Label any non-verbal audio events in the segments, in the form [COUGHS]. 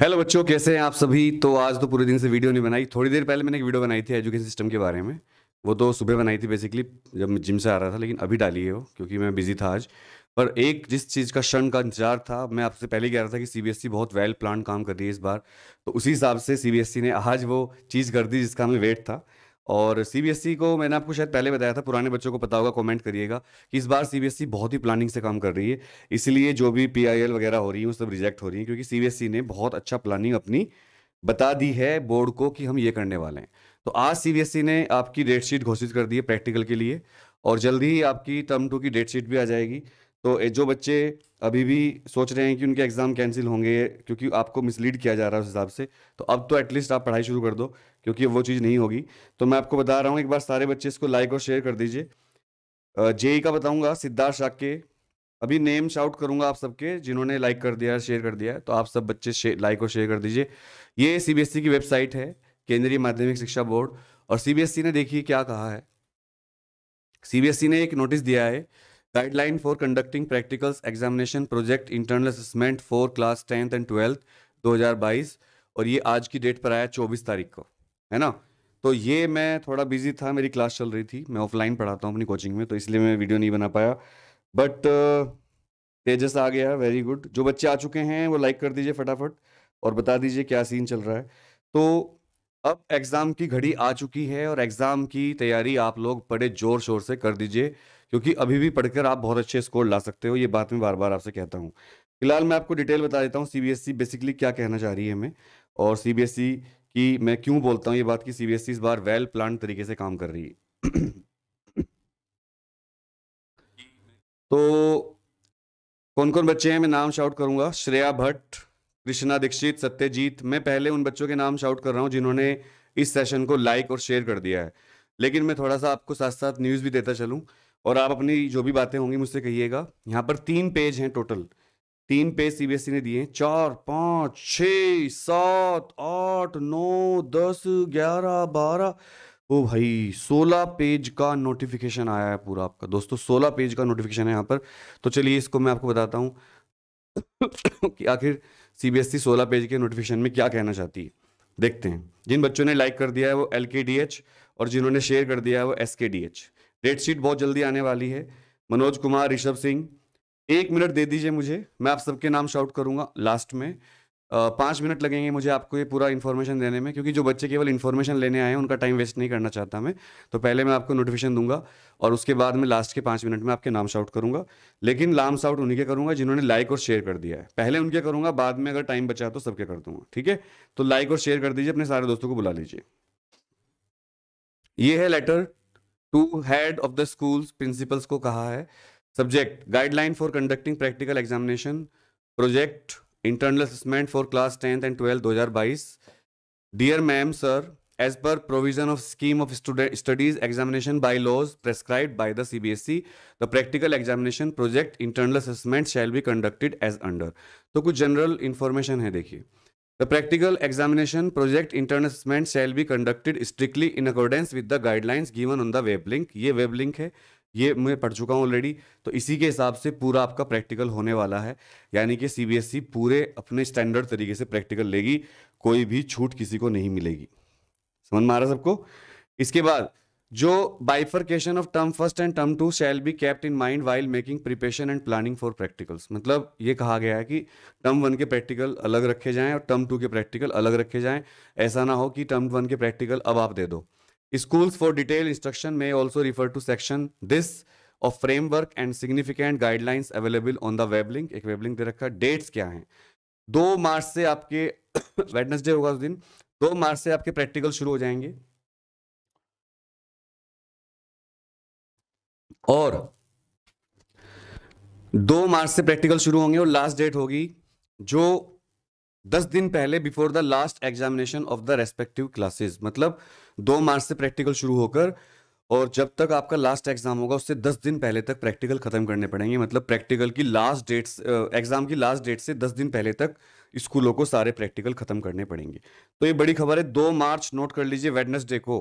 Hello बच्चों कैसे हैं आप सभी तो आज तो पूरे दिन से वीडियो नहीं बनाई थोड़ी देर पहले मैंने एक वीडियो बनाई थी एजुकेशन सिस्टम के बारे में वो तो सुबह बनाई थी बेसिकली जब मैं जिम से आ रहा था लेकिन अभी डाली है वो क्योंकि मैं बिजी था आज पर एक जिस चीज़ का क्षण का इंतजार था मैं आपसे पहले ही कह रहा था कि सीबीएसई e बहुत वेल प्लान काम कर रही है इस बार तो उसी हिसाब से सीबीएसई e ने आज वो चीज़ कर दी जिसका हमें वेट था और सीबीएसई e को मैंने आपको शायद पहले बताया था पुराने बच्चों को पता होगा कमेंट करिएगा कि इस बार सीबीएसई e बहुत ही प्लानिंग से काम कर रही है इसलिए जो भी पीआईएल वगैरह हो रही है वो सब रिजेक्ट हो रही है क्योंकि सीबीएसई e ने बहुत अच्छा प्लानिंग अपनी बता दी है बोर्ड को कि हम ये करने वाले हैं तो आज सीबीएसई ने आपकी डेट शीट घोषित कर दी है प्रैक्टिकल के लिए और जल्दी ही आपकी टर्म टू की डेट शीट भी आ जाएगी तो जो बच्चे अभी भी सोच रहे हैं कि उनके एग्ज़ाम कैंसिल होंगे क्योंकि आपको मिसलीड किया जा रहा है उस हिसाब से तो अब तो एटलीस्ट आप पढ़ाई शुरू कर दो क्योंकि वो चीज़ नहीं होगी तो मैं आपको बता रहा हूँ एक बार सारे बच्चे इसको लाइक और शेयर कर दीजिए जेई का बताऊँगा सिद्धार्थ के अभी नेम शाउट करूँगा आप सबके जिन्होंने लाइक कर दिया शेयर कर दिया है तो आप सब बच्चे लाइक और शेयर कर दीजिए ये सी e की वेबसाइट है केंद्रीय माध्यमिक शिक्षा बोर्ड और सी e ने देखिए क्या कहा है सी e ने एक नोटिस दिया है guideline for conducting practicals examination project internal assessment for class tenth and twelfth 2022 और ये आज की डेट पर आया 24 तारीख को है ना तो ये मैं थोड़ा बिजी था मेरी क्लास चल रही थी मैं ऑफलाइन पढ़ाता हूँ अपनी कोचिंग में तो इसलिए मैं वीडियो नहीं बना पाया बट uh, तेजस आ गया वेरी गुड जो बच्चे आ चुके हैं वो लाइक कर दीजिए फटाफट और बता दीजिए क्या सीन चल रहा है तो अब एग्ज़ाम की घड़ी आ चुकी है और एग्ज़ाम की तैयारी आप लोग बड़े ज़ोर शोर से कर दीजिए क्योंकि अभी भी पढ़कर आप बहुत अच्छे स्कोर ला सकते हो ये बात मैं बार बार आपसे कहता हूँ फिलहाल मैं आपको डिटेल बता देता हूँ सी बेसिकली e क्या कहना चाह रही है हमें और सी e कि मैं क्यों बोलता हूँ ये बात कि सीबीएसई e इस बार वेल प्लान तरीके से काम कर रही है तो कौन कौन बच्चे हैं मैं नाम शाउट करूंगा श्रेया भट्ट कृष्णा दीक्षित सत्यजीत मैं पहले उन बच्चों के नाम शाउट कर रहा हूँ जिन्होंने इस सेशन को लाइक और शेयर कर दिया है लेकिन मैं थोड़ा सा आपको साथ साथ न्यूज़ भी देता चलूँ और आप अपनी जो भी बातें होंगी मुझसे कहिएगा यहाँ पर तीन पेज हैं टोटल तीन पेज सीबीएसई e ने दिए चार पाँच छ सात आठ नौ दस ग्यारह बारह ओ भाई सोलह पेज का नोटिफिकेशन आया है पूरा आपका दोस्तों सोलह पेज का नोटिफिकेशन है यहाँ पर तो चलिए इसको मैं आपको बताता हूँ [COUGHS] कि आखिर सीबीएसई 16 पेज के नोटिफिकेशन में क्या कहना चाहती है देखते हैं जिन बच्चों ने लाइक कर दिया है वो एल और जिन्होंने शेयर कर दिया है वो एस डेट शीट बहुत जल्दी आने वाली है मनोज कुमार ऋषभ सिंह एक मिनट दे दीजिए मुझे मैं आप सबके नाम शाउट करूंगा लास्ट में पाँच मिनट लगेंगे मुझे आपको ये पूरा इन्फॉर्मेशन देने में क्योंकि जो बच्चे केवल इन्फॉर्मेशन लेने आए हैं उनका टाइम वेस्ट नहीं करना चाहता मैं तो पहले मैं आपको नोटिफिकेशन दूंगा और उसके बाद मैं लास्ट के पाँच मिनट में आपके नाम शाउट करूंगा लेकिन नाम शाउट उन्हीं के करूंगा जिन्होंने लाइक और शेयर कर दिया है पहले उनके करूंगा बाद में अगर टाइम बचा तो सबके कर दूंगा ठीक है तो लाइक और शेयर कर दीजिए अपने सारे दोस्तों को बुला लीजिए ये है letter to head of the school principals को कहा है subject guideline for conducting practical examination project internal assessment for class tenth and twelfth दो हजार बाईस dear ma'am sir as per provision of scheme of studies examination bye laws prescribe by the C B S E the practical examination project internal assessment shall be conducted as under तो कुछ general information है देखिए the practical examination project internal assessment shall be conducted strictly in accordance with the guidelines given on the web link ये web link है ये मैं पढ़ चुका हूँ ऑलरेडी तो इसी के हिसाब से पूरा आपका प्रैक्टिकल होने वाला है यानी कि सीबीएसई e पूरे अपने स्टैंडर्ड तरीके से प्रैक्टिकल लेगी कोई भी छूट किसी को नहीं मिलेगी समझ में आ रहा सबको इसके बाद जो bifurcation of term first and term two shall be kept in mind while making preparation and planning for practicals मतलब ये कहा गया है कि टर्म वन के प्रैक्टिकल अलग रखे जाएं और टर्म टू के प्रैक्टिकल अलग रखे जाएं ऐसा ना हो कि टर्म वन के प्रैक्टिकल अब आप दे दो स्कूल्स फॉर डिटेल इंस्ट्रक्शन में also refer to section this of framework and significant guidelines available on the web link एक वेबलिंक दे रखा डेट्स क्या हैं दो मार्च से आपके वेडनेसडे [COUGHS] होगा उस दिन दो मार्च से आपके प्रैक्टिकल शुरू हो जाएंगे और दो मार्च से प्रैक्टिकल शुरू होंगे और लास्ट डेट होगी जो दस दिन पहले before the last examination of the respective classes मतलब दो मार्च से प्रैक्टिकल शुरू होकर और जब तक आपका लास्ट एग्जाम होगा उससे दस दिन पहले तक प्रैक्टिकल खत्म करने पड़ेंगे मतलब प्रैक्टिकल की लास्ट डेट्स एग्जाम की लास्ट डेट से दस दिन पहले तक स्कूलों को सारे प्रैक्टिकल खत्म करने पड़ेंगे तो ये बड़ी खबर है दो मार्च नोट कर लीजिए वेडनेसडे को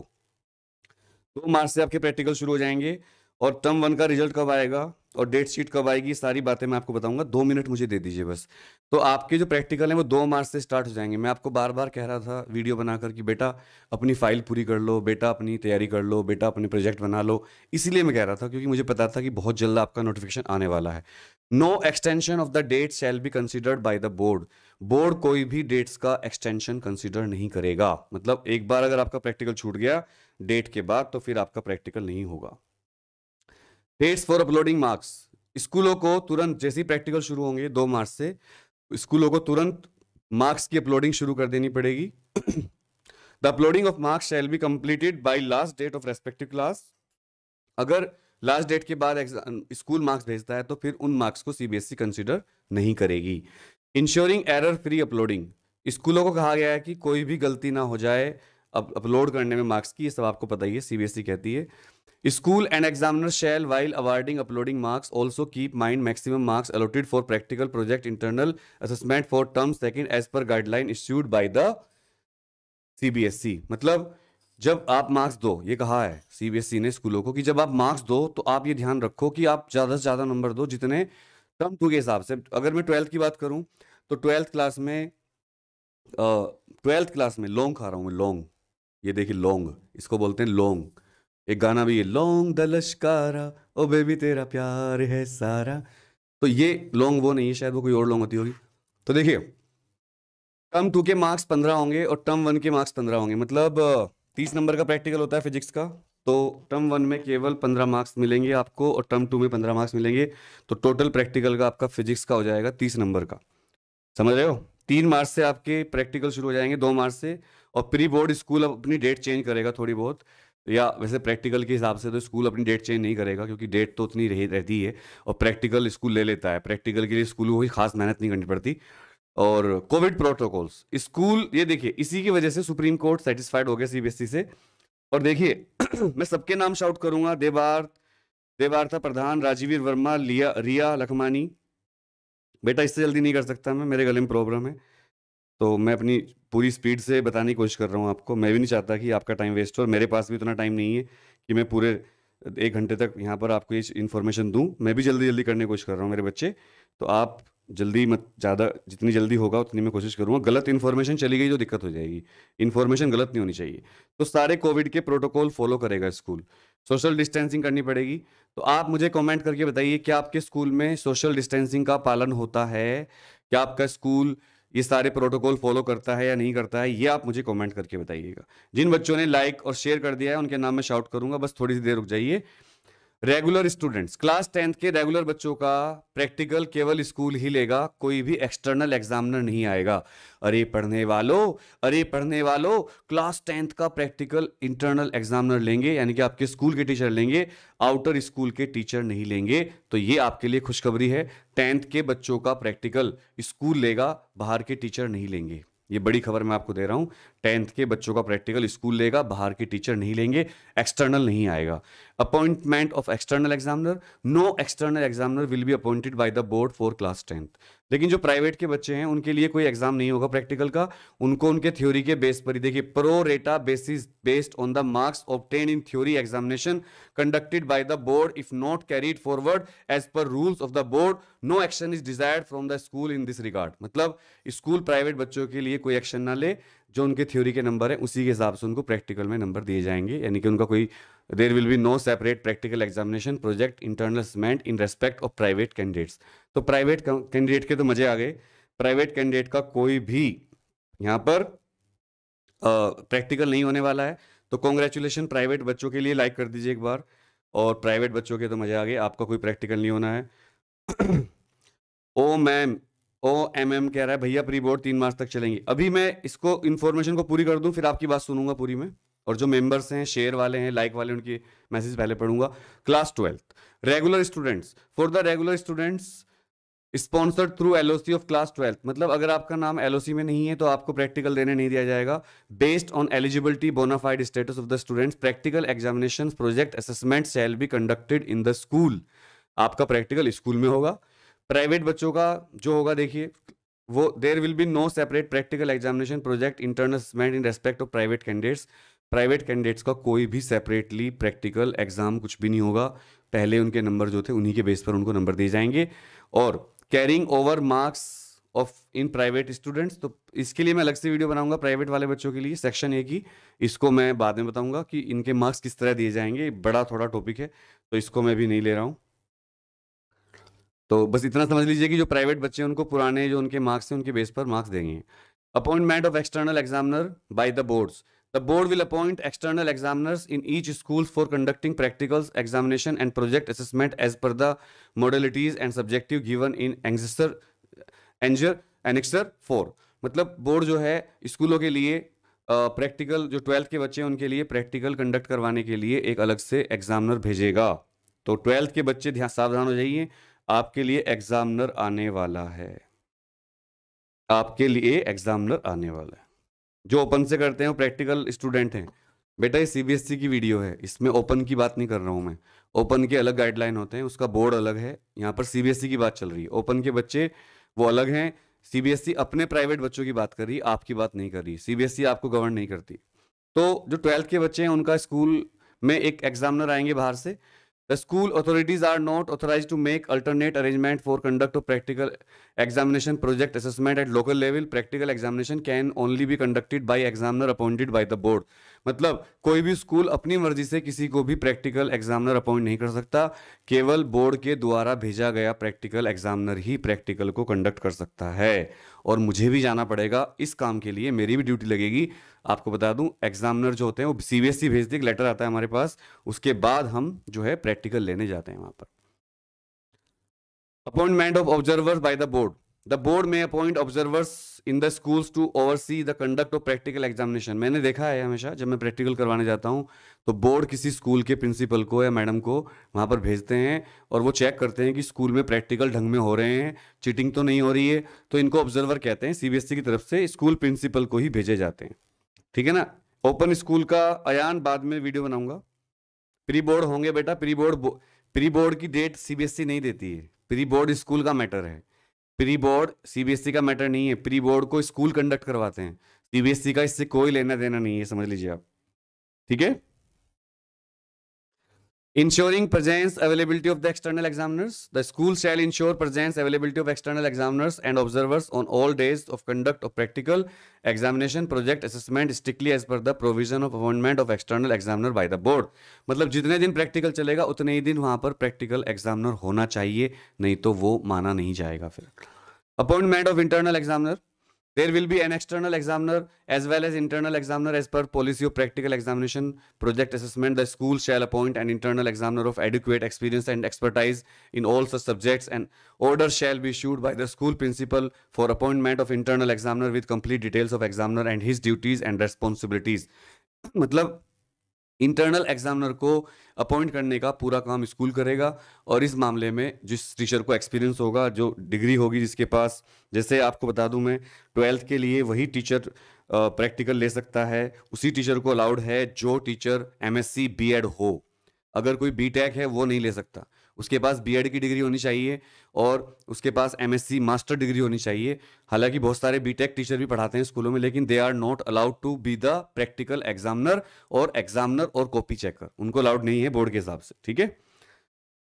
दो मार्च से आपके प्रैक्टिकल शुरू हो जाएंगे और टर्म वन का रिजल्ट कब आएगा और डेट शीट कब आएगी सारी बातें मैं आपको बताऊंगा दो मिनट मुझे दे दीजिए बस तो आपके जो प्रैक्टिकल हैं वो दो मार्च से स्टार्ट हो जाएंगे मैं आपको बार बार कह रहा था वीडियो बनाकर कि बेटा अपनी फाइल पूरी कर लो बेटा अपनी तैयारी कर लो बेटा अपने प्रोजेक्ट बना लो इसीलिए मैं कह रहा था क्योंकि मुझे पता था कि बहुत जल्द आपका नोटिफिकेशन आने वाला है no extension of the date shall be considered by the board board कोई भी डेट्स का एक्सटेंशन कंसिडर नहीं करेगा मतलब एक बार अगर आपका प्रैक्टिकल छूट गया डेट के बाद तो फिर आपका प्रैक्टिकल नहीं होगा डेट्स फॉर अपलोडिंग मार्क्स स्कूलों को तुरंत जैसे ही प्रैक्टिकल शुरू होंगे दो मार्च से स्कूलों को तुरंत मार्क्स की अपलोडिंग शुरू कर देनी पड़ेगी the uploading of marks shall be completed by last date of respective class अगर लास्ट डेट के बाद स्कूल मार्क्स भेजता है तो फिर उन मार्क्स को सीबीएसई कंसिडर e नहीं करेगी इंश्योरिंग एरर फ्री अपलोडिंग स्कूलों को कहा गया है कि कोई भी गलती ना हो जाए अपलोड करने में मार्क्स की ये सब आपको पता ही है सी बी एस ई कहती है school and examiner shall while awarding uploading marks also keep mind maximum marks alloted for practical project internal assessment for term second as per guideline issued by the C मतलब जब आप marks दो ये कहा है CBSE e ने स्कूलों को कि जब आप मार्क्स दो तो आप ये ध्यान रखो कि आप ज्यादा से ज्यादा नंबर दो जितने टर्म टू के हिसाब से अगर मैं ट्वेल्थ की बात करूं तो ट्वेल्थ क्लास में ट्वेल्थ क्लास में लॉन्ग खा रहा हूं मैं लॉन्ग ये देखिए लोंग इसको बोलते हैं लोंग एक गाना भी है लॉन्ग द लश्कारा ओ बेबी तेरा प्यार है सारा तो ये लॉन्ग वो नहीं है शायद वो कोई और लॉन्ग होती होगी तो देखिए टर्म टू के मार्क्स पंद्रह होंगे और टर्म वन के मार्क्स पंद्रह होंगे मतलब तीस नंबर का प्रैक्टिकल होता है फिजिक्स का तो टर्म वन में केवल पंद्रह मार्क्स मिलेंगे आपको और टर्म टू में पंद्रह मार्क्स मिलेंगे तो टोटल प्रैक्टिकल का आपका फिजिक्स का हो जाएगा तीस नंबर का समझ रहे हो तीन मार्च से आपके प्रैक्टिकल शुरू हो जाएंगे दो मार्च से और प्री बोर्ड स्कूल अब अपनी डेट चेंज करेगा थोड़ी बहुत या वैसे प्रैक्टिकल के हिसाब से तो स्कूल अपनी डेट चेंज नहीं करेगा क्योंकि डेट तो उतनी रही रहती है और प्रैक्टिकल स्कूल ले लेता है प्रैक्टिकल के लिए स्कूल कोई खास मेहनत नहीं करनी पड़ती और कोविड प्रोटोकॉल्स स्कूल ये देखिए इसी की वजह से सुप्रीम कोर्ट सेटिस्फाइड हो गया सीबीएसई e से और देखिए [CLEARS THROAT] मैं सबके नाम शाउट करूंगा देवार्थ देवार्था प्रधान राजीवीर वर्मा लिया रिया लखमानी बेटा इससे जल्दी नहीं कर सकता मैं मेरे गले में प्रॉब्लम है तो मैं अपनी पूरी स्पीड से बताने की कोशिश कर रहा हूँ आपको मैं भी नहीं चाहता कि आपका टाइम वेस्ट हो और मेरे पास भी इतना टाइम नहीं है कि मैं पूरे एक घंटे तक यहाँ पर आपको ये इन्फॉर्मेशन दूँ मैं भी जल्दी जल्दी करने की कोशिश कर रहा हूँ मेरे बच्चे तो आप जल्दी मत ज़्यादा जितनी जल्दी होगा उतनी मैं कोशिश करूँगा गलत इन्फॉर्मेशन चली गई तो दिक्कत हो जाएगी इन्फॉर्मेशन गलत नहीं होनी चाहिए तो सारे कोविड के प्रोटोकॉल फॉलो करेगा स्कूल सोशल डिस्टेंसिंग करनी पड़ेगी तो आप मुझे कमेंट करके बताइए क्या आपके स्कूल में सोशल डिस्टेंसिंग का पालन होता है क्या आपका स्कूल ये सारे प्रोटोकॉल फॉलो करता है या नहीं करता है ये आप मुझे कमेंट करके बताइएगा जिन बच्चों ने लाइक और शेयर कर दिया है उनके नाम में शाउट करूंगा बस थोड़ी सी देर रुक जाइए रेगुलर स्टूडेंट्स क्लास टेंथ के रेगुलर बच्चों का प्रैक्टिकल केवल स्कूल ही लेगा कोई भी एक्सटर्नल एग्जामिनर नहीं आएगा अरे पढ़ने वालों अरे पढ़ने वालों क्लास टेंथ का प्रैक्टिकल इंटरनल एग्जामिनर लेंगे यानी कि आपके स्कूल के टीचर लेंगे आउटर स्कूल के टीचर नहीं लेंगे तो ये आपके लिए खुशखबरी है टेंथ के बच्चों का प्रैक्टिकल स्कूल लेगा बाहर के टीचर नहीं लेंगे ये बड़ी खबर मैं आपको दे रहा हूँ टेंथ के बच्चों का प्रैक्टिकल स्कूल लेगा बाहर के टीचर नहीं लेंगे एक्सटर्नल नहीं आएगा appointment of external examiner no external examiner will be appointed by the board for class tenth लेकिन जो प्राइवेट के बच्चे हैं उनके लिए कोई एग्जाम नहीं होगा प्रैक्टिकल का उनको उनके थ्योरी के बेस पर ही देखिए pro rata basis based on the marks obtained in theory examination conducted by the board if not carried forward as per rules of the board no action is desired from the school in this regard मतलब school private बच्चों के लिए कोई action ना ले जो उनके theory के नंबर है उसी के हिसाब से उनको प्रैक्टिकल में नंबर दिए जाएंगे यानी कि उनका कोई there will be no separate practical examination project internal in respect of private candidates तो प्राइवेट कैंडिडेट के तो मजे आ गए प्राइवेट कैंडिडेट का कोई भी यहाँ पर प्रैक्टिकल नहीं होने वाला है तो कॉन्ग्रेचुलेशन प्राइवेट बच्चों के लिए लाइक कर दीजिए एक बार और प्राइवेट बच्चों के तो मजे आ गए आपका कोई प्रैक्टिकल नहीं होना है [CLEARS THROAT] ओ मैम ओ एम एम कह रहा है भैया प्री बोर्ड तीन मार्च तक चलेंगी अभी मैं इसको इन्फॉर्मेशन को पूरी कर दूं फिर आपकी बात सुनूंगा पूरी में और जो मेंबर्स हैं शेयर वाले हैं लाइक वाले उनकी मैसेज पहले पढ़ूंगा class twelfth regular students for the regular students sponsored through L of class twelfth मतलब अगर आपका नाम एल में नहीं है तो आपको प्रैक्टिकल देने नहीं दिया जाएगा based on eligibility bonafide status of the students practical examination project assessment shall be conducted in the school आपका प्रैक्टिकल स्कूल में होगा प्राइवेट बच्चों का जो होगा देखिए वो there will be no separate practical examination project internal in respect of private candidates private candidates का कोई भी सेपरेटली प्रैक्टिकल एग्जाम कुछ भी नहीं होगा पहले उनके नंबर जो थे उन्हीं के बेस पर उनको नंबर दिए जाएंगे और carrying over marks of in private students तो इसके लिए मैं अलग से वीडियो बनाऊंगा प्राइवेट वाले बच्चों के लिए सेक्शन ए की इसको मैं बाद में बताऊंगा कि इनके मार्क्स किस तरह दिए जाएंगे बड़ा थोड़ा टॉपिक है तो इसको मैं भी नहीं ले रहा हूँ तो बस इतना समझ लीजिए कि जो प्राइवेट बच्चे हैं उनको पुराने जो उनके मार्क्स हैं उनके बेस पर मार्क्स देंगे appointment of external examiner by the boards board will appoint external examiners in each school for conducting practicals examination and project assessment as per the modalities and subjective given in in annexure Annexer four मतलब board जो है स्कूलों के लिए practical जो twelfth के बच्चे हैं उनके लिए प्रैक्टिकल कंडक्ट करवाने के लिए एक अलग से एग्जामिनर भेजेगा तो ट्वेल्थ के बच्चे ध्यान सावधान हो जाइए आपके लिए एग्जामिनर आने वाला है आपके लिए एग्जामिनर आने वाला है जो ओपन से करते हैं वो प्रैक्टिकल स्टूडेंट हैं बेटा ये सीबीएसई e की वीडियो है इसमें ओपन की बात नहीं कर रहा हूँ मैं ओपन के अलग गाइडलाइन होते हैं उसका बोर्ड अलग है यहाँ पर सीबीएसई e की बात चल रही है ओपन के बच्चे वो अलग हैं सीबीएसई e अपने प्राइवेट बच्चों की बात कर रही है आपकी बात नहीं कर रही सीबीएसई आपको गवर्न नहीं करती तो जो ट्वेल्थ के बच्चे हैं उनका स्कूल में एक एग्जामिनर आएंगे बाहर से The school authorities are not authorized to make alternate arrangement for conduct of practical examination project assessment at local level. Practical examination can only be conducted by examiner appointed by the board. मतलब कोई भी school अपनी मर्जी से किसी को भी practical examiner appoint नहीं कर सकता केवल बोर्ड के द्वारा भेजा गया प्रैक्टिकल एग्जामिनर ही प्रैक्टिकल को कंडक्ट कर सकता है और मुझे भी जाना पड़ेगा इस काम के लिए मेरी भी ड्यूटी लगेगी आपको बता दूं एग्जामिनर जो होते हैं वो C B S E e भेजते एक लेटर आता है हमारे पास उसके बाद हम जो है प्रैक्टिकल लेने जाते हैं वहां पर appointment of observer by the board the board may appoint observers in the schools to oversee the conduct of practical examination मैंने देखा है हमेशा जब मैं प्रैक्टिकल करवाने जाता हूँ तो बोर्ड किसी स्कूल के प्रिंसिपल को या मैडम को वहाँ पर भेजते हैं और वो चेक करते हैं कि स्कूल में प्रैक्टिकल ढंग में हो रहे हैं चीटिंग तो नहीं हो रही है तो इनको ऑब्जर्वर कहते हैं सी e की तरफ से स्कूल प्रिंसिपल को ही भेजे जाते हैं ठीक है ना ओपन स्कूल का अयान बाद में वीडियो बनाऊंगा प्री बोर्ड होंगे बेटा प्री बोर्ड प्री बोर्ड की डेट सी e नहीं देती है प्री बोर्ड स्कूल का मैटर है प्री बोर्ड सीबीएसई e का मैटर नहीं है प्री बोर्ड को स्कूल कंडक्ट करवाते हैं सीबीएसई e का इससे कोई लेना देना नहीं है समझ लीजिए आप ठीक है ensuring presence availability of the external examiners the school shall ensure presence availability of external examiners and observers on all days of conduct of practical examination project assessment strictly as per the provision of appointment of external examiner by the board मतलब जितने दिन practical चलेगा उतने ही दिन वहां पर practical examiner होना चाहिए नहीं तो वो माना नहीं जाएगा फिर appointment of internal examiner There will be an external examiner as well as internal examiner as per policy of practical examination project assessment. The school shall appoint an internal examiner of adequate experience and expertise in all such subjects and order shall be issued by the school principal for appointment of internal examiner with complete details of examiner and his duties and responsibilities. मतलब internal examiner को appoint करने का पूरा काम school करेगा और इस मामले में जिस टीचर को एक्सपीरियंस होगा जो डिग्री होगी जिसके पास जैसे आपको बता दूं मैं ट्वेल्थ के लिए वही टीचर प्रैक्टिकल ले सकता है उसी टीचर को अलाउड है जो टीचर एमएससी बीएड हो अगर कोई बीटेक है वो नहीं ले सकता उसके पास बीएड की डिग्री होनी चाहिए और उसके पास एम मास्टर डिग्री होनी चाहिए हालांकि बहुत सारे बी टीचर भी पढ़ाते हैं स्कूलों में लेकिन they are not allowed to be the practical examiner और एग्जामिनर और कॉपी चेकर उनको अलाउड नहीं है बोर्ड के हिसाब से ठीक है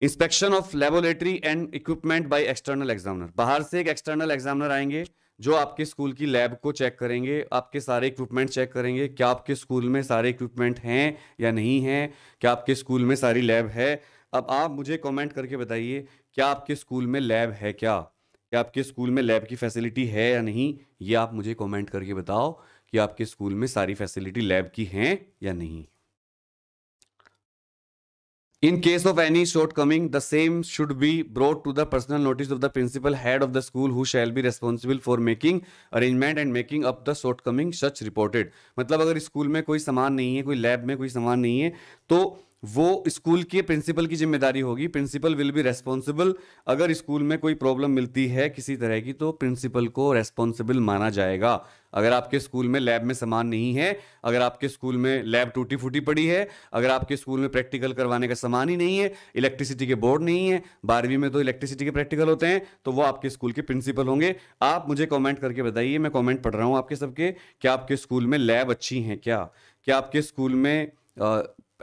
inspection of laboratory and equipment by external examiner बाहर से एक एक्सटर्नल एग्जामिनर आएंगे जो आपके स्कूल की लैब को चेक करेंगे आपके सारे इक्विपमेंट चेक करेंगे क्या आपके स्कूल में सारे इक्विपमेंट हैं या नहीं हैं क्या आपके स्कूल में सारी लैब है अब आप मुझे कमेंट करके बताइए क्या आपके स्कूल में लैब है क्या क्या आपके स्कूल में लैब की फैसिलिटी है या नहीं ये आप मुझे कमेंट करके बताओ कि आपके स्कूल में सारी फैसिलिटी लैब की है या नहीं in case of any shortcoming the same should be brought to the personal notice of the principal head of the school who shall be responsible for making arrangement and making up the shortcoming such reported मतलब अगर school में कोई सामान नहीं है कोई lab में कोई सामान नहीं है तो वो स्कूल के प्रिंसिपल की जिम्मेदारी होगी प्रिंसिपल विल बी रेस्पॉन्सिबल अगर स्कूल में कोई प्रॉब्लम मिलती है किसी तरह की तो प्रिंसिपल को रेस्पॉन्सिबल माना जाएगा अगर आपके स्कूल में लैब में सामान नहीं है अगर आपके स्कूल में लैब टूटी फूटी पड़ी है अगर आपके स्कूल में प्रैक्टिकल करवाने का सामान ही नहीं है इलेक्ट्रिसिटी के बोर्ड नहीं है बारहवीं में तो इलेक्ट्रिसिटी के प्रैक्टिकल होते हैं तो वो आपके स्कूल के प्रिंसिपल होंगे आप मुझे कॉमेंट करके बताइए मैं कॉमेंट पढ़ रहा हूँ आपके सबके क्या आपके स्कूल में लैब अच्छी हैं क्या क्या आपके स्कूल में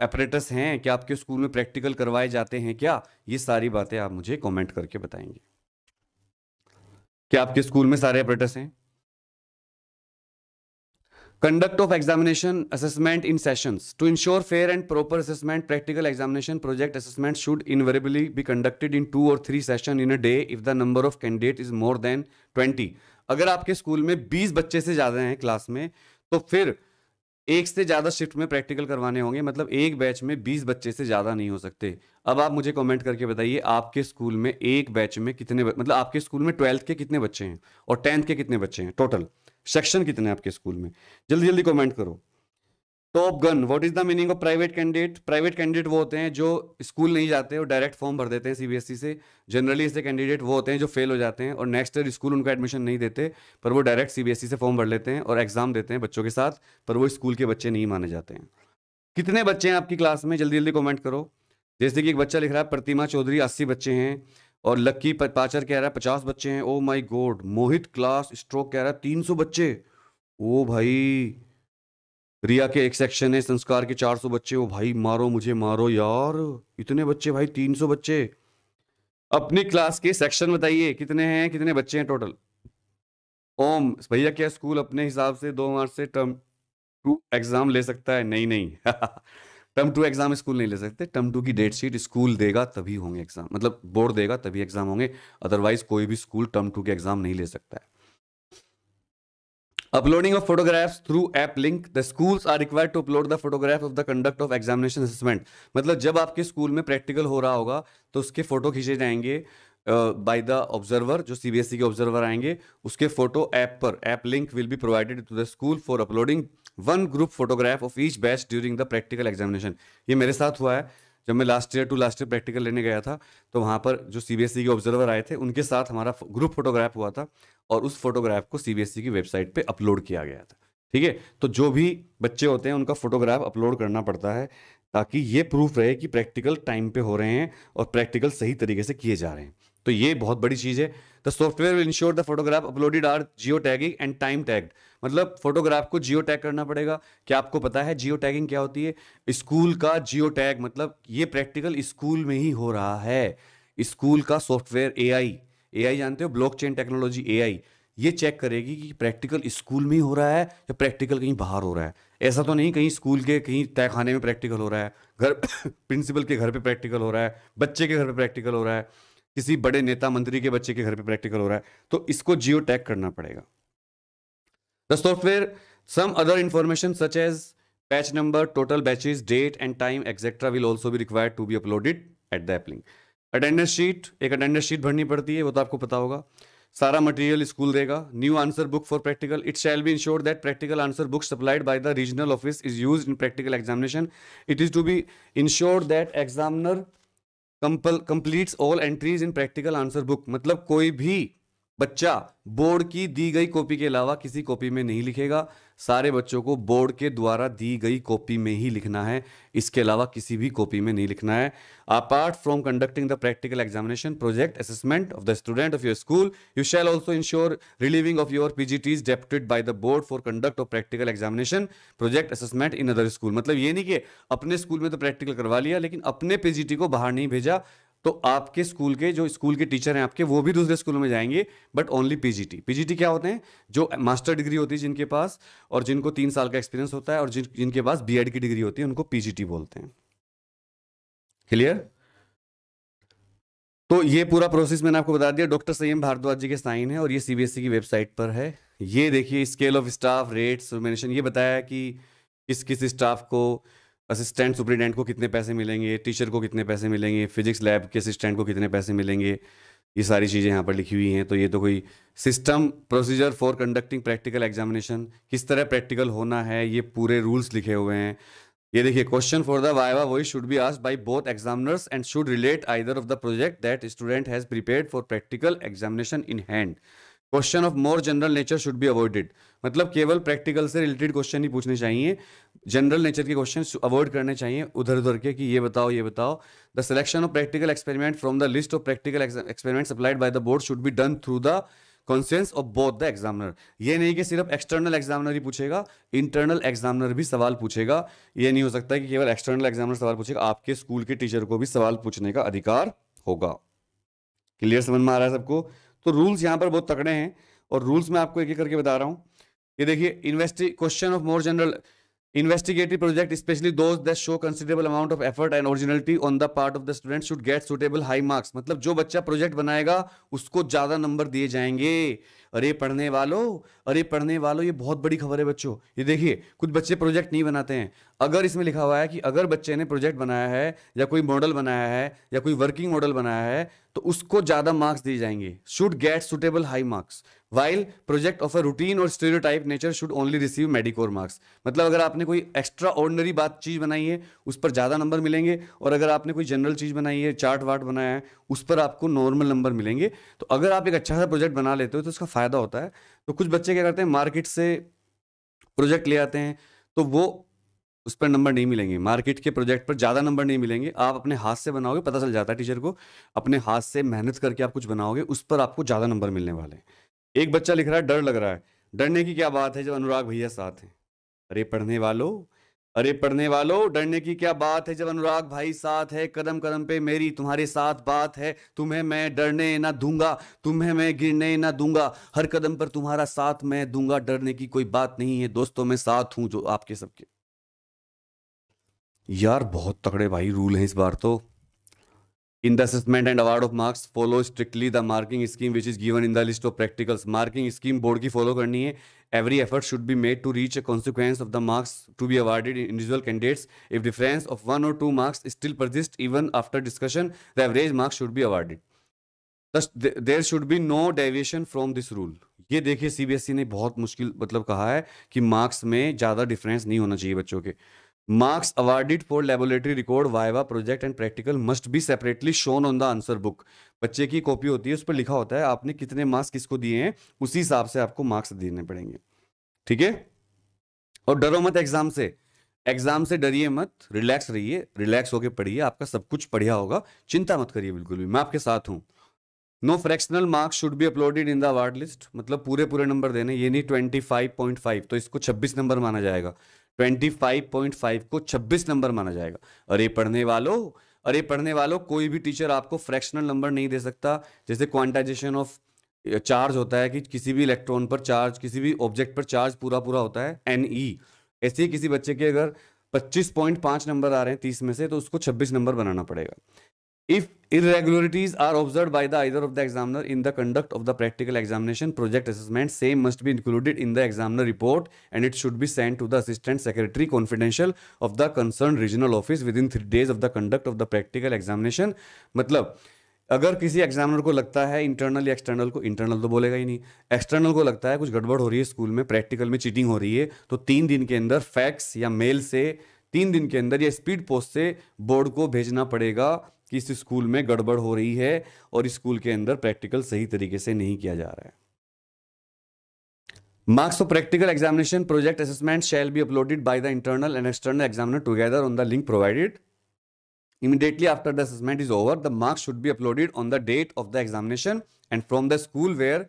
अपरेटस हैं क्या आपके स्कूल में प्रैक्टिकल करवाए जाते हैं क्या ये सारी बातें आप मुझे कमेंट करके बताएंगे क्या आपके स्कूल में सारे अपरेटस हैं conduct of examination assessment in session to ensure fair and proper assessment practical examination project assessment should invariably be conducted in two और three session in a day if the number of candidate is more than twenty अगर आपके school में बीस बच्चे से ज्यादा हैं class में तो फिर एक से ज़्यादा शिफ्ट में प्रैक्टिकल करवाने होंगे मतलब एक बैच में बीस बच्चे से ज़्यादा नहीं हो सकते अब आप मुझे कमेंट करके बताइए आपके स्कूल में एक बैच में कितने ब... मतलब आपके स्कूल में ट्वेल्थ के कितने बच्चे हैं और टेंथ के कितने बच्चे हैं टोटल सेक्शन कितने हैं आपके स्कूल में जल्दी जल्दी कॉमेंट करो top gun what is the meaning of private candidate private candidate वो होते हैं जो स्कूल नहीं जाते और डायरेक्ट फॉर्म भर देते हैं सीबीएसई से जनरली ऐसे कैंडिडेट वो होते हैं जो फेल हो जाते हैं और नेक्स्ट ईयर स्कूल उनको एडमिशन नहीं देते पर वो डायरेक्ट सीबीएसई से फॉर्म भर लेते हैं और एग्जाम देते हैं बच्चों के साथ पर वो स्कूल के बच्चे नहीं माने जाते हैं कितने बच्चे हैं आपकी क्लास में जल्दी जल्दी कॉमेंट करो जैसे कि एक बच्चा लिख रहा है प्रतिमा चौधरी अस्सी बच्चे हैं और लक्की पाचर कह रहा है पचास बच्चे हैं ओ माई गोड मोहित क्लास स्ट्रोक कह रहा है तीन सौ बच्चे ओ oh भाई रिया के एक सेक्शन है संस्कार के 400 बच्चे वो भाई मारो मुझे मारो यार इतने बच्चे भाई 300 बच्चे अपनी क्लास के सेक्शन बताइए कितने हैं कितने बच्चे हैं टोटल ओम भैया क्या स्कूल अपने हिसाब से दो मार्च से टर्म टू एग्जाम ले सकता है नहीं नहीं टर्म टू एग्जाम स्कूल नहीं ले सकते टर्म टू की डेट शीट स्कूल देगा तभी होंगे एग्जाम मतलब बोर्ड देगा तभी एग्जाम होंगे अदरवाइज कोई भी स्कूल टर्म टू के एग्जाम नहीं ले सकता है uploading of photographs through app link the school are require to upload the photograph of the conduct of examination assessment मतलब जब आपके स्कूल में प्रैक्टिकल हो रहा होगा तो उसके फोटो खींचे जाएंगे बाय द ऑब्जर्वर जो सीबीएसई e के ऑब्जर्वर आएंगे उसके फोटो ऐप पर app link will be provided to the school for uploading one group photograph of each batch during the practical examination ये मेरे साथ हुआ है जब मैं last year to last year practical लेने गया था तो वहाँ पर जो सी e के ऑब्जर्वर आए थे उनके साथ हमारा ग्रुप फोटोग्राफ हुआ था और उस फोटोग्राफ को सी e की वेबसाइट पर अपलोड किया गया था ठीक है तो जो भी बच्चे होते हैं उनका फोटोग्राफ अपलोड करना पड़ता है ताकि ये प्रूफ रहे कि प्रैक्टिकल टाइम पे हो रहे हैं और प्रैक्टिकल सही तरीके से किए जा रहे हैं तो ये बहुत बड़ी चीज़ है the software will ensure the photograph uploaded are geo tagging and time tagged मतलब फोटोग्राफ को जियो टैग करना पड़ेगा क्या आपको पता है जियो टैगिंग क्या होती है स्कूल का जियो टैग मतलब ये प्रैक्टिकल स्कूल में ही हो रहा है स्कूल का software A I A I जानते हो block chain technology A I ये चेक करेगी कि प्रैक्टिकल स्कूल में ही हो रहा है या प्रैक्टिकल कहीं बाहर हो रहा है ऐसा तो नहीं कहीं स्कूल के कहीं तयखाने में प्रैक्टिकल हो रहा है घर प्रिंसिपल [COUGHS] के घर पे प्रैक्टिकल हो रहा है बच्चे के घर पे प्रैक्टिकल हो रहा है किसी बड़े नेता मंत्री के बच्चे के घर पे प्रैक्टिकल हो रहा है तो इसको जियो टैग करना पड़ेगा the software some other information such as batch number total batches date and time etcetera will also भी required to be uploaded at the applying attendance sheet एक अटेंडेंस शीट भरनी पड़ती है वो तो आपको पता होगा सारा मटेरियल स्कूल देगा new answer book for practical it shall be ensure that practical answer book supplied by the regional office is use in practical examination it is to be ensure that examiner completes all entries in practical answer book मतलब कोई भी बच्चा board की दी गई copy के अलावा किसी copy में नहीं लिखेगा सारे बच्चों को बोर्ड के द्वारा दी गई कॉपी में ही लिखना है इसके अलावा किसी भी कॉपी में नहीं लिखना है apart from conducting the practical examination project assessment of the student of your school you shall also ensure relieving of your teachers deputed by the board for conduct of practical examination project assessment in other school मतलब ये नहीं कि अपने school में तो practical करवा लिया लेकिन अपने पीजीटी को बाहर नहीं भेजा तो आपके स्कूल के जो स्कूल के टीचर हैं आपके वो भी दूसरे स्कूलों में जाएंगे बट ओनली पीजीटी पीजीटी क्या होते हैं जो मास्टर डिग्री होती है जिनके पास और जिनको तीन साल का एक्सपीरियंस होता है और जिन जिनके पास बीएड की डिग्री होती है उनको पीजीटी बोलते हैं क्लियर तो ये पूरा प्रोसेस मैंने आपको बता दिया डॉक्टर संयम भारद्वाज जी के साइन है और ये सीबीएसई e की वेबसाइट पर है ये देखिए scale of staff rates mention ये बताया कि किस किस स्टाफ को असिस्टेंट सुप्रिटेंडेंट को कितने पैसे मिलेंगे टीचर को कितने पैसे मिलेंगे फिजिक्स लैब के असिस्टेंट को कितने पैसे मिलेंगे ये सारी चीज़ें यहाँ पर लिखी हुई हैं तो ये तो कोई system procedure for conducting practical examination किस तरह प्रैक्टिकल होना है ये पूरे रूल्स लिखे हुए हैं ये देखिए question for the viva voce should be asked by both examiners and should relate either of the project that student has prepare for practical examination in hand question of more general nature should be avoided मतलब केवल practical से related question ही पूछने चाहिए general nature के question avoid करने चाहिए उधर उधर के कि ये बताओ ये बताओ the selection of practical experiment from the list of practical experiment supplied by the board should be done through the consensus of both the examiner ये नहीं कि सिर्फ एक्सटर्नल एग्जामिनर ही पूछेगा इंटरनल एग्जामिनर भी सवाल पूछेगा ये नहीं हो सकता कि केवल एक्सटर्नल एग्जामिनर सवाल पूछेगा आपके स्कूल के टीचर को भी सवाल पूछने का अधिकार होगा क्लियर समझ में आ रहा है सबको तो रूल्स यहाँ पर बहुत तकड़े हैं और रूल्स मैं आपको एक एक करके बता रहा हूँ ये देखिए इन्वेस्टि question of more general investigative project specially those that show considerable amount of effort and originality on the part of the student should get suitable high marks मतलब जो बच्चा प्रोजेक्ट बनाएगा उसको ज्यादा नंबर दिए जाएंगे अरे पढ़ने वालों अरे पढ़ने वालों ये बहुत बड़ी खबर है बच्चों ये देखिए कुछ बच्चे प्रोजेक्ट नहीं बनाते हैं अगर इसमें लिखा हुआ है कि अगर बच्चे ने प्रोजेक्ट बनाया है या कोई मॉडल बनाया है या कोई वर्किंग मॉडल बनाया है तो उसको ज़्यादा मार्क्स दिए जाएंगे should get suitable high marks while project of a routine और stereotype nature should only receive mediocre marks मतलब अगर आपने कोई एक्स्ट्रा ऑर्डनरी बात चीज़ बनाई है उस पर ज़्यादा नंबर मिलेंगे और अगर आपने कोई जनरल चीज़ बनाई है चार्ट वार्ट बनाया है उस पर आपको नॉर्मल नंबर मिलेंगे तो अगर आप एक अच्छा सा प्रोजेक्ट बना लेते हो तो उसका फायदा फ़ायदा होता है तो कुछ बच्चे क्या करते हैं मार्केट से प्रोजेक्ट ले आते हैं तो वो उस पर नंबर नहीं मिलेंगे मार्केट के प्रोजेक्ट पर ज़्यादा नंबर नहीं मिलेंगे आप अपने हाथ से बनाओगे पता चल जाता है टीचर को अपने हाथ से मेहनत करके आप कुछ बनाओगे उस पर आपको ज़्यादा नंबर मिलने वाले हैं एक बच्चा लिख रहा है डर लग रहा है डरने की क्या बात है जब अनुराग भैया साथ हैं अरे पढ़ने वालों अरे पढ़ने वालों डरने की क्या बात है जब अनुराग भाई साथ है कदम कदम पे मेरी तुम्हारे साथ बात है तुम्हें मैं डरने ना दूंगा तुम्हें मैं गिरने ना दूंगा हर कदम पर तुम्हारा साथ मैं दूंगा डरने की कोई बात नहीं है दोस्तों मैं साथ हूं जो आपके सबके यार बहुत तगड़े भाई रूल हैं इस बार तो In the assessment and award of marks, follow strictly the marking scheme which is given in the list of practicals. Marking scheme board की follow करनी है. Every effort should be made to reach a consequence of the marks to be awarded in individual candidates. If difference of one or two marks still persist even after discussion, the average marks should be awarded. Thus, there should be no deviation from this rule. ये देखिए CBSE ने बहुत मुश्किल मतलब कहा है कि marks में ज़्यादा डिफरेंस नहीं होना चाहिए बच्चों के marks awarded for laboratory record viva project and practical must be separately shown on the answer book बच्चे की कॉपी होती है उस पर लिखा होता है आपने कितने मार्क्स किसको दिए हैं उसी हिसाब से आपको मार्क्स देने पड़ेंगे ठीक है और डरो मत एग्जाम से एग्जाम से डरिए मत रिलैक्स रहिए रिलैक्स होकर पढ़िए आपका सब कुछ बढ़िया होगा चिंता मत करिए बिल्कुल भी मैं आपके साथ हूँ no fractional marks should be uploaded in the award list मतलब पूरे पूरे नंबर देने ये नहीं ट्वेंटी फाइव पॉइंट फाइव तो इसको छब्बीस नंबर माना जाएगा 25.5 को 26 नंबर माना जाएगा अरे पढ़ने वालों अरे पढ़ने वालों कोई भी टीचर आपको फ्रैक्शनल नंबर नहीं दे सकता जैसे क्वांटाइजेशन ऑफ चार्ज होता है कि किसी भी इलेक्ट्रॉन पर चार्ज किसी भी ऑब्जेक्ट पर चार्ज पूरा पूरा होता है एन ई e। ऐसे ही किसी बच्चे के अगर 25.5 नंबर आ रहे हैं 30 में से तो उसको 26 नंबर बनाना पड़ेगा if irregularities are observe by the either of the examiner in the conduct of the practical examination project assessment same must be included in the examiner report and it should be send to the assistant secretary confidential of the concern regional office within three days of the conduct of the practical examination मतलब अगर किसी examiner को लगता है internal या external को internal तो बोलेगा ही नहीं एक्सटर्नल को लगता है कुछ गड़बड़ हो रही है स्कूल में प्रैक्टिकल में चीटिंग हो रही है तो तीन दिन के अंदर फैक्स या मेल से तीन दिन के अंदर या स्पीड पोस्ट से बोर्ड को भेजना पड़ेगा कि इस स्कूल में गड़बड़ हो रही है और स्कूल के अंदर प्रैक्टिकल सही तरीके से नहीं किया जा रहा है marks of practical examination project assessment shall be uploaded by the internal and external examiner together on the link provided immediately after the assessment is over the marks should be uploaded on the date of the examination and from the school where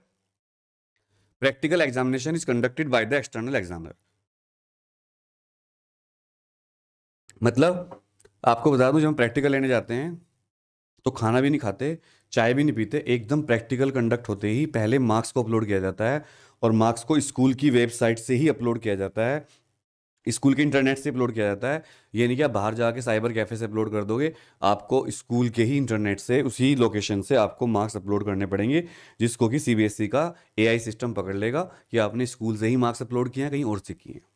practical examination is conducted by the external examiner मतलब आपको बता दूं जब हम practical लेने जाते हैं तो खाना भी नहीं खाते चाय भी नहीं पीते एकदम प्रैक्टिकल कंडक्ट होते ही पहले मार्क्स को अपलोड किया जाता है और मार्क्स को स्कूल की वेबसाइट से ही अपलोड किया जाता है स्कूल के इंटरनेट से अपलोड किया जाता है ये नहीं कि आप बाहर जाके साइबर कैफ़े से अपलोड कर दोगे आपको स्कूल के ही इंटरनेट से उसी लोकेशन से आपको मार्क्स अपलोड करने पड़ेंगे जिसको कि सीबीएसई e का एआई सिस्टम पकड़ लेगा कि आपने स्कूल से ही मार्क्स अपलोड किए हैं कहीं और से किए हैं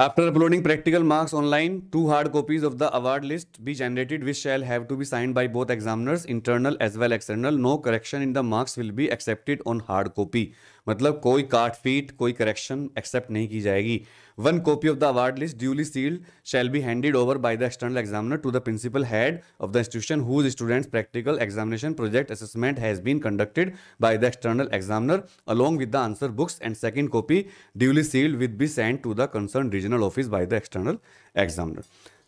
After uploading practical marks online, two hard copies of the award list be generated which shall have to be signed by both examiners, internal as well external. No correction in the marks will be accepted on hard copy. मतलब कोई काट feet कोई correction accept नहीं की जाएगी one copy of the award list duly sealed shall be handed over by the external examiner to the principal head of the institution whose students practical examination project assessment has been conducted by the external examiner along with the answer books and second copy duly sealed with be send to the concern regional office by the external examiner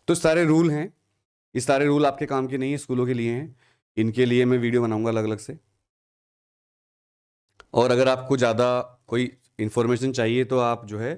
तो सारे rule हैं ये सारे rule आपके काम के नहीं है स्कूलों के लिए हैं इनके लिए मैं वीडियो बनाऊंगा अलग अलग से और अगर आपको ज़्यादा कोई इन्फॉर्मेशन चाहिए तो आप जो है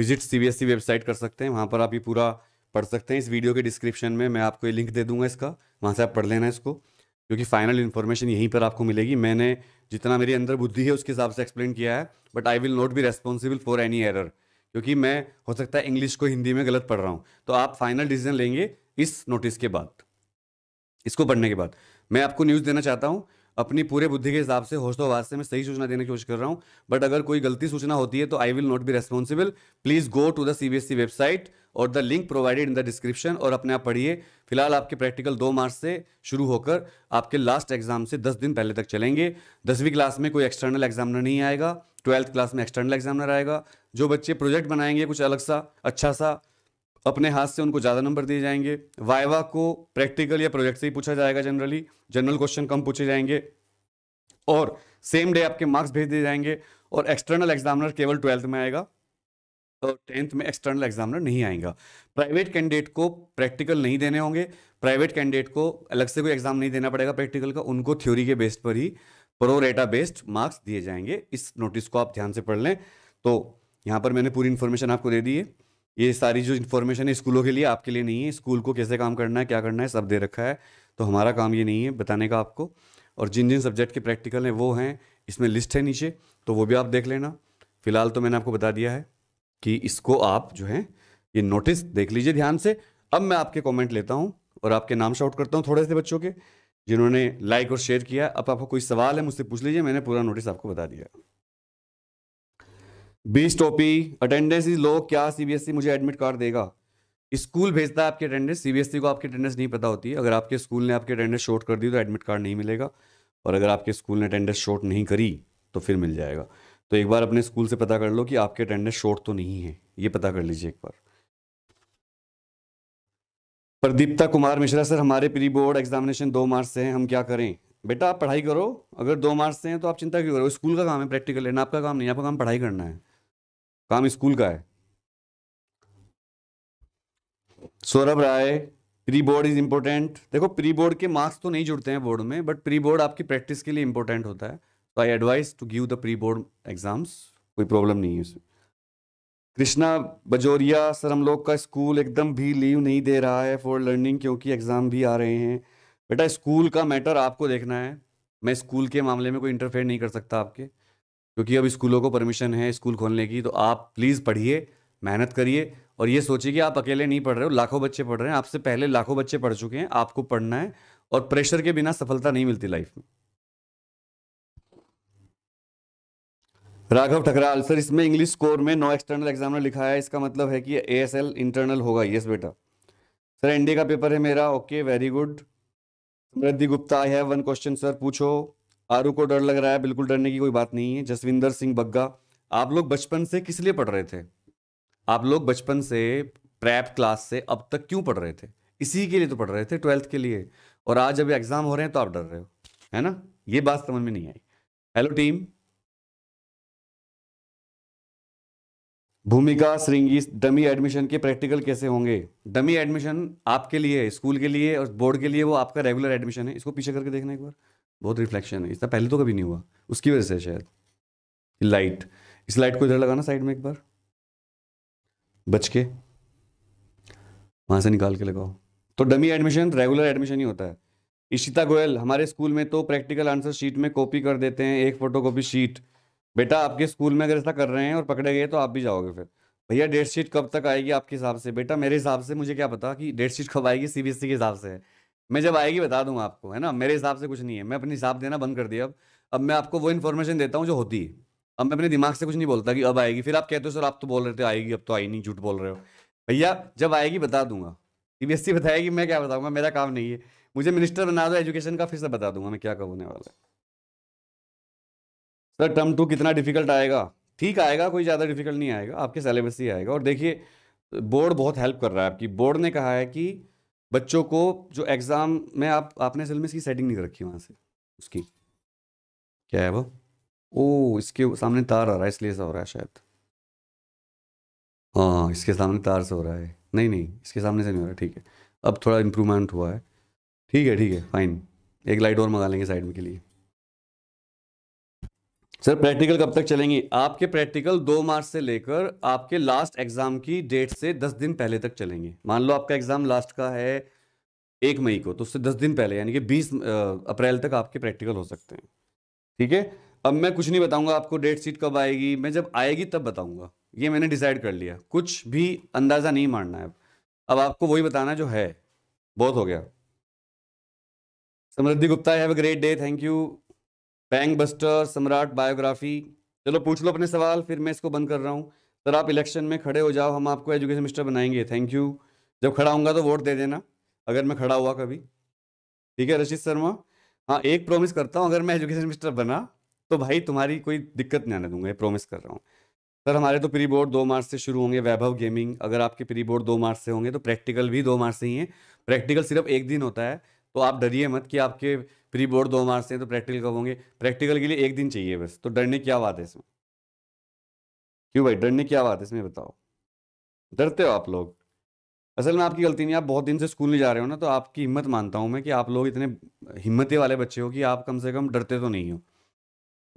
visit C B S E website कर सकते हैं वहाँ पर आप ये पूरा पढ़ सकते हैं इस वीडियो के डिस्क्रिप्शन में मैं आपको ये लिंक दे दूंगा इसका वहाँ से आप पढ़ लेना इसको क्योंकि फाइनल इन्फॉर्मेशन यहीं पर आपको मिलेगी मैंने जितना मेरी अंदर बुद्धि है उसके हिसाब से एक्सप्लेन किया है but I will not be responsible for any error क्योंकि मैं हो सकता है इंग्लिश को हिंदी में गलत पढ़ रहा हूँ तो आप फाइनल डिसीजन लेंगे इस नोटिस के बाद इसको पढ़ने के बाद मैं आपको न्यूज़ देना चाहता हूँ अपनी पूरे बुद्धि के हिसाब से होशोवास से मैं सही सूचना देने की कोशिश कर रहा हूँ बट अगर कोई गलती सूचना होती है तो I will not be responsible please go to the CBSE website और the link provided in the description और अपने आप पढ़िए फिलहाल आपके प्रैक्टिकल दो मार्च से शुरू होकर आपके लास्ट एग्जाम से दस दिन पहले तक चलेंगे दसवीं क्लास में कोई एक्सटर्नल एग्जामिनर नहीं आएगा ट्वेल्थ क्लास में एक्सटर्नल एग्जामिनर आएगा जो बच्चे प्रोजेक्ट बनाएंगे कुछ अलग सा अच्छा सा अपने हाथ से उनको ज़्यादा नंबर दिए जाएंगे वाइवा को प्रैक्टिकल या प्रोजेक्ट से ही पूछा जाएगा जनरली जनरल क्वेश्चन कम पूछे जाएंगे और सेम डे आपके मार्क्स भेज दिए जाएंगे और एक्सटर्नल एग्जामिनर केवल ट्वेल्थ में आएगा और टेंथ में एक्सटर्नल एग्जामिनर नहीं आएगा प्राइवेट कैंडिडेट को प्रैक्टिकल नहीं देने होंगे प्राइवेट कैंडिडेट को अलग से कोई एग्जाम नहीं देना पड़ेगा प्रैक्टिकल का उनको थ्योरी के बेस पर ही रेटा बेस्ड मार्क्स दिए जाएंगे इस नोटिस को आप ध्यान से पढ़ लें तो यहाँ पर मैंने पूरी इन्फॉर्मेशन आपको दे दी है ये सारी जो इन्फॉर्मेशन है स्कूलों के लिए आपके लिए नहीं है स्कूल को कैसे काम करना है क्या करना है सब दे रखा है तो हमारा काम ये नहीं है बताने का आपको और जिन जिन सब्जेक्ट के प्रैक्टिकल हैं वो हैं इसमें लिस्ट है नीचे तो वो भी आप देख लेना फिलहाल तो मैंने आपको बता दिया है कि इसको आप जो है ये नोटिस देख लीजिए ध्यान से अब मैं आपके कॉमेंट लेता हूँ और आपके नाम शाउट करता हूँ थोड़े से बच्चों के जिन्होंने लाइक और शेयर किया अब आपको कोई सवाल है मुझसे पूछ लीजिए मैंने पूरा नोटिस आपको बता दिया बीस टोपी अटेंडेंस इज लो क्या सीबीएसई e मुझे एडमिट कार्ड देगा स्कूल भेजता है आपके अटेंडेंस सीबीएसई e को आपकी अटेंडेंस नहीं पता होती है अगर आपके स्कूल ने आपके अटेंडेंस शॉर्ट कर दी तो एडमिट कार्ड नहीं मिलेगा और अगर आपके स्कूल ने अटेंडेंस शॉर्ट नहीं करी तो फिर मिल जाएगा तो एक बार अपने स्कूल से पता कर लो कि आपके अटेंडेंस शॉर्ट तो नहीं है ये पता कर लीजिए एक बार प्रदीप्ता कुमार मिश्रा सर हमारे प्री बोर्ड एग्जामिनेशन दो मार्च से हैं हम क्या करें बेटा आप पढ़ाई करो अगर दो मार्च से हैं तो आप चिंता क्यों करो स्कूल का काम है प्रैक्टिकल लेना आपका काम नहीं आपका काम पढ़ाई करना है काम स्कूल का है Saurabh Rai pre board is important देखो प्री बोर्ड के मार्क्स तो नहीं जुड़ते हैं बोर्ड में बट प्री बोर्ड आपकी प्रैक्टिस के लिए इंपॉर्टेंट होता है तो I advise to give the pre board exams कोई प्रॉब्लम नहीं है उसमें कृष्णा बजोरिया सर हम लोग का स्कूल एकदम भी लीव नहीं दे रहा है फॉर लर्निंग क्योंकि एग्ज़ाम भी आ रहे हैं बेटा स्कूल का मैटर आपको देखना है मैं स्कूल के मामले में कोई इंटरफेयर नहीं कर सकता आपके क्योंकि अब स्कूलों को परमिशन है स्कूल खोलने की तो आप प्लीज़ पढ़िए मेहनत करिए और ये सोचिए कि आप अकेले नहीं पढ़ रहे हो लाखों बच्चे पढ़ रहे हैं आपसे पहले लाखों बच्चे पढ़ चुके हैं आपको पढ़ना है और प्रेशर के बिना सफलता नहीं मिलती लाइफ में राघव ठकराल सर इसमें इंग्लिश स्कोर में नो एक्सटर्नल एग्जामिनर लिखा है इसका मतलब है कि ए एस एल इंटरनल होगा यस बेटा सर एनडी का पेपर है मेरा okay very good Samriddhi Gupta आई है वन क्वेश्चन सर पूछो आरू को डर लग रहा है बिल्कुल डरने की कोई बात नहीं है जसविंदर सिंह बग्गा आप लोग बचपन से किस लिए पढ़ रहे थे आप लोग बचपन से प्रैप क्लास से अब तक क्यों पढ़ रहे थे इसी के लिए तो पढ़ रहे थे ट्वेल्थ के लिए और आज जब एग्जाम हो रहे हैं तो आप डर रहे हो है ना ये बात समझ में नहीं आई hello team Bhumika Shringi dummy admission के प्रैक्टिकल कैसे होंगे डमी एडमिशन आपके लिए है स्कूल के लिए और बोर्ड के लिए वो आपका रेगुलर एडमिशन है इसको पीछे करके देखना एक बार बहुत रिफ्लेक्शन है इसका पहले तो कभी नहीं हुआ उसकी वजह से शायद लाइट इस लाइट को इधर लगाना साइड में एक बार बच के वहां से निकाल के लगाओ तो डमी एडमिशन रेगुलर एडमिशन ही होता है इशिता गोयल हमारे स्कूल में तो प्रैक्टिकल आंसर शीट में कॉपी कर देते हैं एक फोटो कॉपी शीट बेटा आपके स्कूल में अगर ऐसा कर रहे हैं और पकड़े गए तो आप भी जाओगे फिर भैया डेट शीट कब तक आएगी आपके हिसाब से बेटा मेरे हिसाब से मुझे क्या पता कि डेट शीट कब आएगी सीबीएसई के हिसाब से है मैं जब आएगी बता दूंगा आपको है ना मेरे हिसाब से कुछ नहीं है मैं अपने हिसाब देना बंद कर दिया अब अब मैं आपको वो इन्फॉर्मेशन देता हूँ जो होती है अब मैं अपने दिमाग से कुछ नहीं बोलता कि अब आएगी फिर आप कहते हो सर आप तो बोल रहे थे आएगी अब तो आई नहीं झूठ बोल रहे हो भैया जब आएगी बता दूंगा सीबीएसई बताएगी मैं क्या बताऊंगा मेरा काम नहीं है मुझे मिनिस्टर बना दो एजुकेशन का फिर से बता दूंगा मैं क्या कब होने वाला है सर टर्म टू कितना डिफिकल्ट आएगा ठीक आएगा कोई ज़्यादा डिफिकल्ट नहीं आएगा आपके सिलेबस ही आएगा और देखिए बोर्ड बहुत हेल्प कर रहा है आपकी बोर्ड ने कहा है कि बच्चों को जो एग्ज़ाम में आप आपने असल में इसकी सेटिंग नहीं कर रखी वहाँ से उसकी क्या है वो ओ इसके सामने तार आ रहा है इसलिए ऐसा हो रहा है शायद हाँ इसके सामने तार से हो रहा है नहीं नहीं इसके सामने से नहीं हो रहा है ठीक है अब थोड़ा इम्प्रूवमेंट हुआ है ठीक है ठीक है फाइन एक लाइट और मंगा लेंगे साइड में के लिए सर प्रैक्टिकल कब तक चलेंगी आपके प्रैक्टिकल दो मार्च से लेकर आपके लास्ट एग्जाम की डेट से दस दिन पहले तक चलेंगे मान लो आपका एग्जाम लास्ट का है एक मई को तो उससे दस दिन पहले यानी कि बीस अप्रैल तक आपके प्रैक्टिकल हो सकते हैं ठीक है अब मैं कुछ नहीं बताऊंगा आपको डेट शीट कब आएगी मैं जब आएगी तब बताऊंगा ये मैंने डिसाइड कर लिया कुछ भी अंदाज़ा नहीं मारना है अब अब आपको वही बताना जो है बहुत हो गया Samriddhi Gupta have a great day thank you bank buster Samrat biography चलो पूछ लो अपने सवाल फिर मैं इसको बंद कर रहा हूँ सर आप इलेक्शन में खड़े हो जाओ हम आपको एजुकेशन मिनिस्टर बनाएंगे थैंक यू जब खड़ा होऊंगा तो वोट दे देना अगर मैं खड़ा हुआ कभी ठीक है रशीद शर्मा हाँ एक प्रॉमिस करता हूँ अगर मैं एजुकेशन मिनिस्टर बना तो भाई तुम्हारी कोई दिक्कत नहीं आने दूंगा ये प्रॉमिस कर रहा हूँ सर हमारे तो प्री बोर्ड दो मार्च से शुरू होंगे वैभव गेमिंग अगर आपके प्री बोर्ड दो मार्च से होंगे तो प्रैक्टिकल भी दो मार्च से ही है प्रैक्टिकल सिर्फ एक दिन होता है तो आप डरिए मत कि आपके प्री बोर्ड दो मार्क्स हैं तो प्रैक्टिकल कब होंगे प्रैक्टिकल के लिए एक दिन चाहिए बस तो डरने क्या बात है इसमें क्यों भाई डरने क्या बात है इसमें बताओ डरते हो आप लोग असल में आपकी गलती नहीं आप बहुत दिन से स्कूल नहीं जा रहे हो ना तो आपकी हिम्मत मानता हूँ मैं कि आप लोग इतने हिम्मतें वाले बच्चे हो कि आप कम से कम डरते तो नहीं हो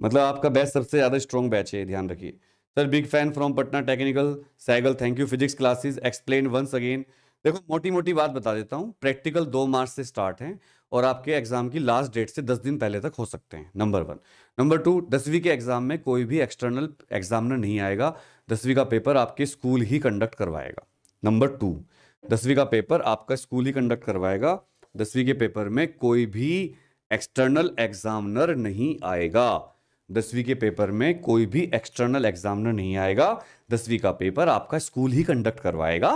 मतलब आपका बैच सबसे ज़्यादा स्ट्रॉन्ग बैच है ध्यान रखिए sir big fan from Patna technical Saigal thank you physics classes explain once again देखो मोटी मोटी बात बता देता हूँ प्रैक्टिकल दो मार्च से स्टार्ट हैं और आपके एग्ज़ाम की लास्ट डेट से दस दिन पहले तक हो सकते हैं नंबर वन नंबर टू दसवीं के एग्ज़ाम में कोई भी एक्सटर्नल एग्जामिनर नहीं आएगा दसवीं का पेपर आपके स्कूल ही कंडक्ट करवाएगा नंबर टू दसवीं का पेपर आपका स्कूल ही कंडक्ट करवाएगा दसवीं के पेपर में कोई भी एक्सटर्नल एग्जामिनर नहीं आएगा दसवीं के पेपर में कोई भी एक्सटर्नल एग्जामिनर नहीं आएगा दसवीं का पेपर आपका स्कूल ही कंडक्ट करवाएगा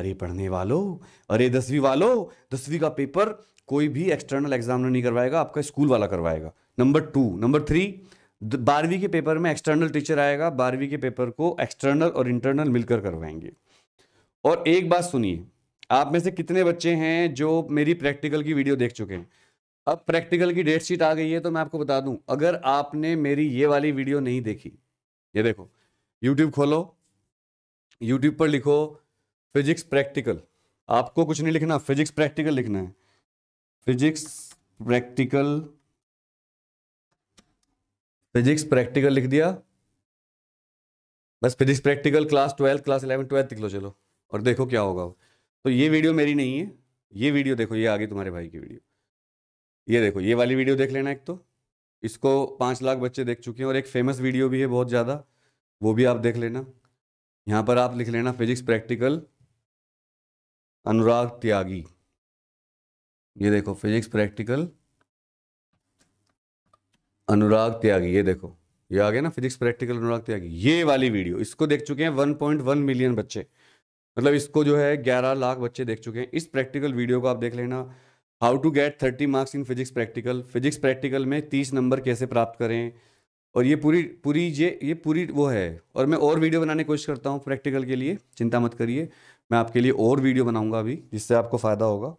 अरे पढ़ने वालों अरे दसवीं वालों दसवीं का पेपर कोई भी एक्सटर्नल एग्जामिनर नहीं करवाएगा आपका स्कूल वाला करवाएगा नंबर टू नंबर थ्री बारहवीं के पेपर में एक्सटर्नल टीचर आएगा बारहवीं के पेपर को एक्सटर्नल और इंटरनल मिलकर करवाएंगे और एक बात सुनिए आप में से कितने बच्चे हैं जो मेरी प्रैक्टिकल की वीडियो देख चुके हैं अब प्रैक्टिकल की डेट शीट आ गई है तो मैं आपको बता दूं अगर आपने मेरी ये वाली वीडियो नहीं देखी ये देखो यूट्यूब खोलो यूट्यूब पर लिखो फिजिक्स प्रैक्टिकल आपको कुछ नहीं लिखना फिजिक्स प्रैक्टिकल लिखना है फिजिक्स प्रैक्टिकल फिजिक्स प्रैक्टिकल लिख दिया बस physics practical class twelfth class eleven twelfth लिख लो चलो और देखो क्या होगा वो तो ये वीडियो मेरी नहीं है ये वीडियो देखो ये आ गई तुम्हारे भाई की वीडियो ये देखो ये वाली वीडियो देख लेना एक तो इसको पाँच लाख बच्चे देख चुके हैं और एक फेमस वीडियो भी है बहुत ज़्यादा वो भी आप देख लेना यहाँ पर आप लिख लेना फिजिक्स प्रैक्टिकल अनुराग त्यागी ये देखो फिजिक्स प्रैक्टिकल अनुराग त्यागी ये देखो ये आ गया ना फिजिक्स प्रैक्टिकल अनुराग त्यागी ये वाली वीडियो इसको देख चुके हैं 1.1 मिलियन बच्चे मतलब इसको जो है 11 लाख बच्चे देख चुके हैं इस प्रैक्टिकल वीडियो को आप देख लेना how to get 30 marks in physics practical physics practical में तीस नंबर कैसे प्राप्त करें और ये पूरी पूरी ये ये पूरी वो है और मैं और वीडियो बनाने की कोशिश करता हूँ प्रैक्टिकल के लिए चिंता मत करिए मैं आपके लिए और वीडियो बनाऊंगा अभी जिससे आपको फ़ायदा होगा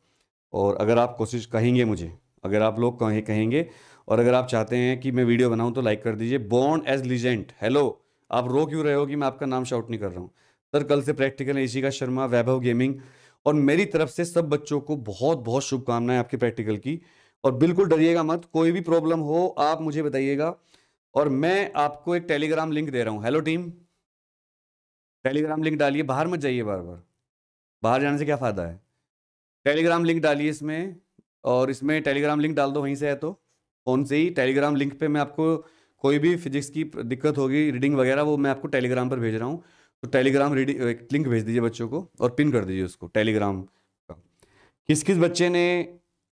और अगर आप कोशिश कहेंगे मुझे अगर आप लोग कहें कहेंगे और अगर आप चाहते हैं कि मैं वीडियो बनाऊं तो लाइक कर दीजिए बॉन्ड एज लीजेंट हेलो आप रो क्यों रहे हो कि मैं आपका नाम शाउट नहीं कर रहा हूँ सर कल से प्रैक्टिकल है का शर्मा वैभव गेमिंग और मेरी तरफ से सब बच्चों को बहुत बहुत शुभकामनाएं आपके प्रैक्टिकल की और बिल्कुल डरिएगा मत कोई भी प्रॉब्लम हो आप मुझे बताइएगा और मैं आपको एक टेलीग्राम लिंक दे रहा हूँ हेलो टीम टेलीग्राम लिंक डालिए बाहर मत जाइए बार बार बाहर जाने से क्या फ़ायदा है टेलीग्राम लिंक डालिए इसमें और इसमें टेलीग्राम लिंक डाल दो वहीं से है तो फ़ोन से ही टेलीग्राम लिंक पे मैं आपको कोई भी फिजिक्स की दिक्कत होगी रीडिंग वगैरह वो मैं आपको टेलीग्राम पर भेज रहा हूँ तो टेलीग्राम रीडिंग एक लिंक भेज दीजिए बच्चों को और पिन कर दीजिए उसको टेलीग्राम का किस किस बच्चे ने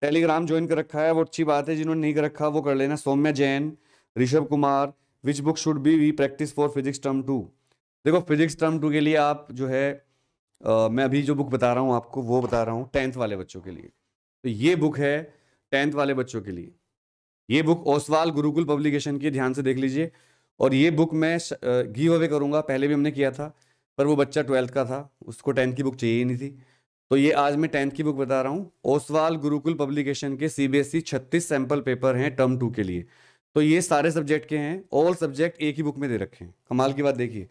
टेलीग्राम ज्वाइन कर रखा है वो अच्छी बात है जिन्होंने नहीं कर रखा वो कर लेना Saumya Jain Rishabh Kumar which book should be we practice for physics term two देखो फिजिक्स टर्म टू के लिए आप जो है मैं अभी जो बुक बता रहा हूँ आपको वो बता रहा हूँ टेंथ वाले बच्चों के लिए तो ये बुक है टेंथ वाले बच्चों के लिए ये बुक ओसवाल गुरुकुल पब्लिकेशन की ध्यान से देख लीजिए और ये बुक मैं गिव अवे करूँगा पहले भी हमने किया था पर वो बच्चा ट्वेल्थ का था उसको टेंथ की बुक चाहिए ही नहीं थी तो ये आज मैं टेंथ की बुक बता रहा हूँ ओसवाल गुरुकुल पब्लिकेशन के सी बी एस ई छत्तीस सैम्पल पेपर हैं टर्म टू के लिए तो ये सारे सब्जेक्ट के हैं ऑल सब्जेक्ट एक ही बुक में दे रखे हैं कमाल की बात देखिए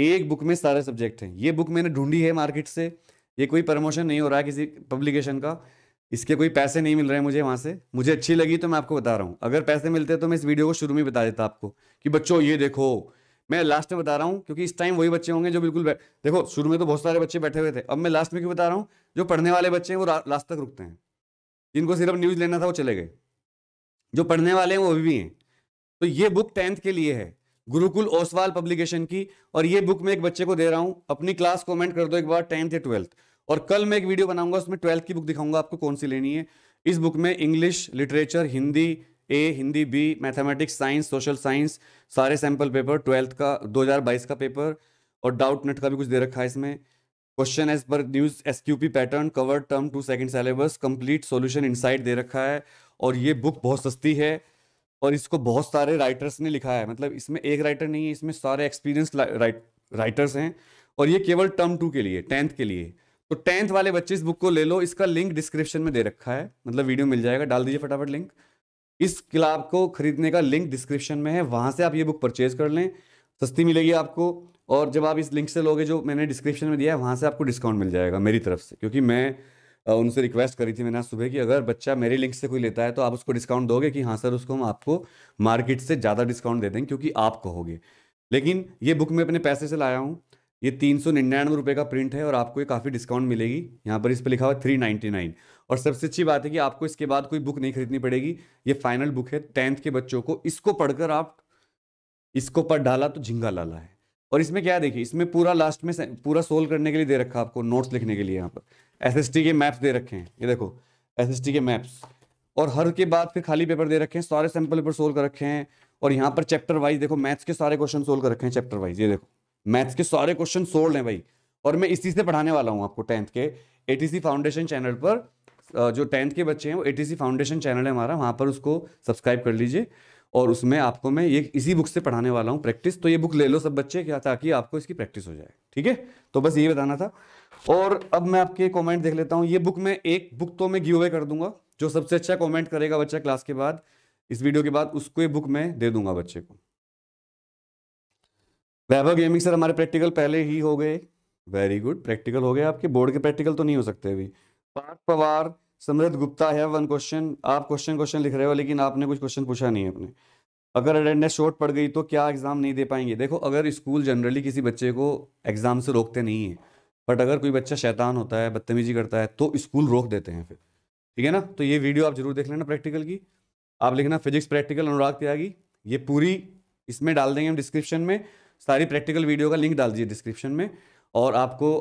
एक बुक में सारे सब्जेक्ट हैं ये बुक मैंने ढूंढी है मार्केट से ये कोई प्रमोशन नहीं हो रहा है किसी पब्लिकेशन का इसके कोई पैसे नहीं मिल रहे हैं मुझे वहाँ से मुझे अच्छी लगी तो मैं आपको बता रहा हूँ अगर पैसे मिलते तो मैं इस वीडियो को शुरू में बता देता आपको कि बच्चों ये देखो मैं लास्ट में बता रहा हूँ क्योंकि इस टाइम वही बच्चे होंगे जो बिल्कुल देखो शुरू में तो बहुत सारे बच्चे बैठे हुए थे अब मैं लास्ट में क्यों बता रहा हूँ जो पढ़ने वाले बच्चे हैं वो लास्ट तक रुकते हैं जिनको सिर्फ न्यूज़ लेना था वो चले गए जो पढ़ने वाले हैं वो अभी भी हैं तो ये बुक टेंथ के लिए है गुरुकुल ओसवाल पब्लिकेशन की और ये बुक मैं एक बच्चे को दे रहा हूँ अपनी क्लास कमेंट कर दो एक बार टेंथ या ट्वेल्थ और कल मैं एक वीडियो बनाऊंगा उसमें ट्वेल्थ की बुक दिखाऊंगा आपको कौन सी लेनी है इस बुक में English literature Hindi A Hindi B mathematics science social science सारे सैम्पल पेपर ट्वेल्थ का 2022 का पेपर और डाउट नेट का भी कुछ दे रखा है इसमें question as per news S pattern cover term two second syllabus complete solution insight दे रखा है और ये बुक बहुत सस्ती है और इसको बहुत सारे राइटर्स ने लिखा है मतलब इसमें एक राइटर नहीं है इसमें सारे एक्सपीरियंस राइटर्स हैं और ये केवल टर्म टू के लिए टेंथ के लिए तो टेंथ वाले बच्चे इस बुक को ले लो इसका लिंक डिस्क्रिप्शन में दे रखा है मतलब वीडियो मिल जाएगा डाल दीजिए फटाफट लिंक इस किताब को खरीदने का लिंक डिस्क्रिप्शन में है वहाँ से आप ये बुक परचेज कर लें सस्ती मिलेगी आपको और जब आप इस लिंक से लोगे जो मैंने डिस्क्रिप्शन में दिया है वहाँ से आपको डिस्काउंट मिल जाएगा मेरी तरफ से क्योंकि मैं उनसे रिक्वेस्ट करी थी मैंने आज सुबह की अगर बच्चा मेरे लिंक से कोई लेता है तो आप उसको डिस्काउंट दोगे कि हाँ सर उसको हम आपको मार्केट से ज़्यादा डिस्काउंट दे देंगे क्योंकि आप कहोगे लेकिन ये बुक मैं अपने पैसे से लाया हूँ ये तीन सौ निन्यानवे रुपये का प्रिंट है और आपको ये काफ़ी डिस्काउंट मिलेगी यहाँ पर इस पर लिखा हुआ थ्री नाइन्टी नाइन और सबसे अच्छी बात है कि आपको इसके बाद कोई बुक नहीं खरीदनी पड़ेगी ये फाइनल बुक है टेंथ के बच्चों को इसको पढ़कर आप इसको पढ़ डाला तो झिंगा लाला है और इसमें क्या देखिए इसमें पूरा लास्ट में पूरा सोल्व करने के लिए दे रखा आपको नोट्स लिखने के लिए यहाँ पर एस के मैप्स दे रखे हैं ये देखो एस के मैप्स और हर के बाद फिर खाली पेपर दे रखे हैं सारे सैंपल पेपर सोल्व कर रखे हैं और यहाँ पर चैप्टर वाइज देखो मैथ्स के सारे क्वेश्चन सोल्व कर रखे हैं चैप्टर वाइज ये देखो मैथ्स के सारे क्वेश्चन सोल्व हैं भाई और मैं इसी से पढ़ाने वाला हूँ आपको टेंथ के ए फाउंडेशन चैनल पर जो टेंथ के बच्चे हैं वो ए फाउंडेशन चैनल है हमारा वहाँ पर उसको सब्सक्राइब कर लीजिए और उसमें आपको मैं ये इसी बुक से पढ़ाने वाला हूँ प्रैक्टिस तो ये बुक ले लो सब बच्चे क्या ताकि आपको इसकी प्रैक्टिस हो जाए ठीक है तो बस ये बताना था और अब मैं आपके कमेंट देख लेता हूँ ये बुक में एक बुक तो मैं गिव अवे कर दूंगा जो सबसे अच्छा कमेंट करेगा बच्चा क्लास के बाद इस वीडियो के बाद उसको ये बुक मैं दे दूंगा बच्चे को वैभव गेमिंग सर हमारे प्रैक्टिकल पहले ही हो गए वेरी गुड प्रैक्टिकल हो गए आपके बोर्ड के प्रैक्टिकल तो नहीं हो सकते अभी पार्थ पवार समृद्ध गुप्ता है वन क्वेश्चन आप क्वेश्चन क्वेश्चन लिख रहे हो लेकिन आपने कुछ क्वेश्चन पूछा नहीं है अपने अगर अटेंडेंस शॉर्ट पड़ गई तो क्या एग्ज़ाम नहीं दे पाएंगे देखो अगर स्कूल जनरली किसी बच्चे को एग्ज़ाम से रोकते नहीं है बट अगर कोई बच्चा शैतान होता है बदतमीजी करता है तो स्कूल रोक देते हैं फिर ठीक है ना तो ये वीडियो आप जरूर देख लेना प्रैक्टिकल की आप लिखना फिजिक्स प्रैक्टिकल अनुराग त्यागी ये पूरी इसमें डाल देंगे हम डिस्क्रिप्शन में सारी प्रैक्टिकल वीडियो का लिंक डाल दिए डिस्क्रिप्शन में और आपको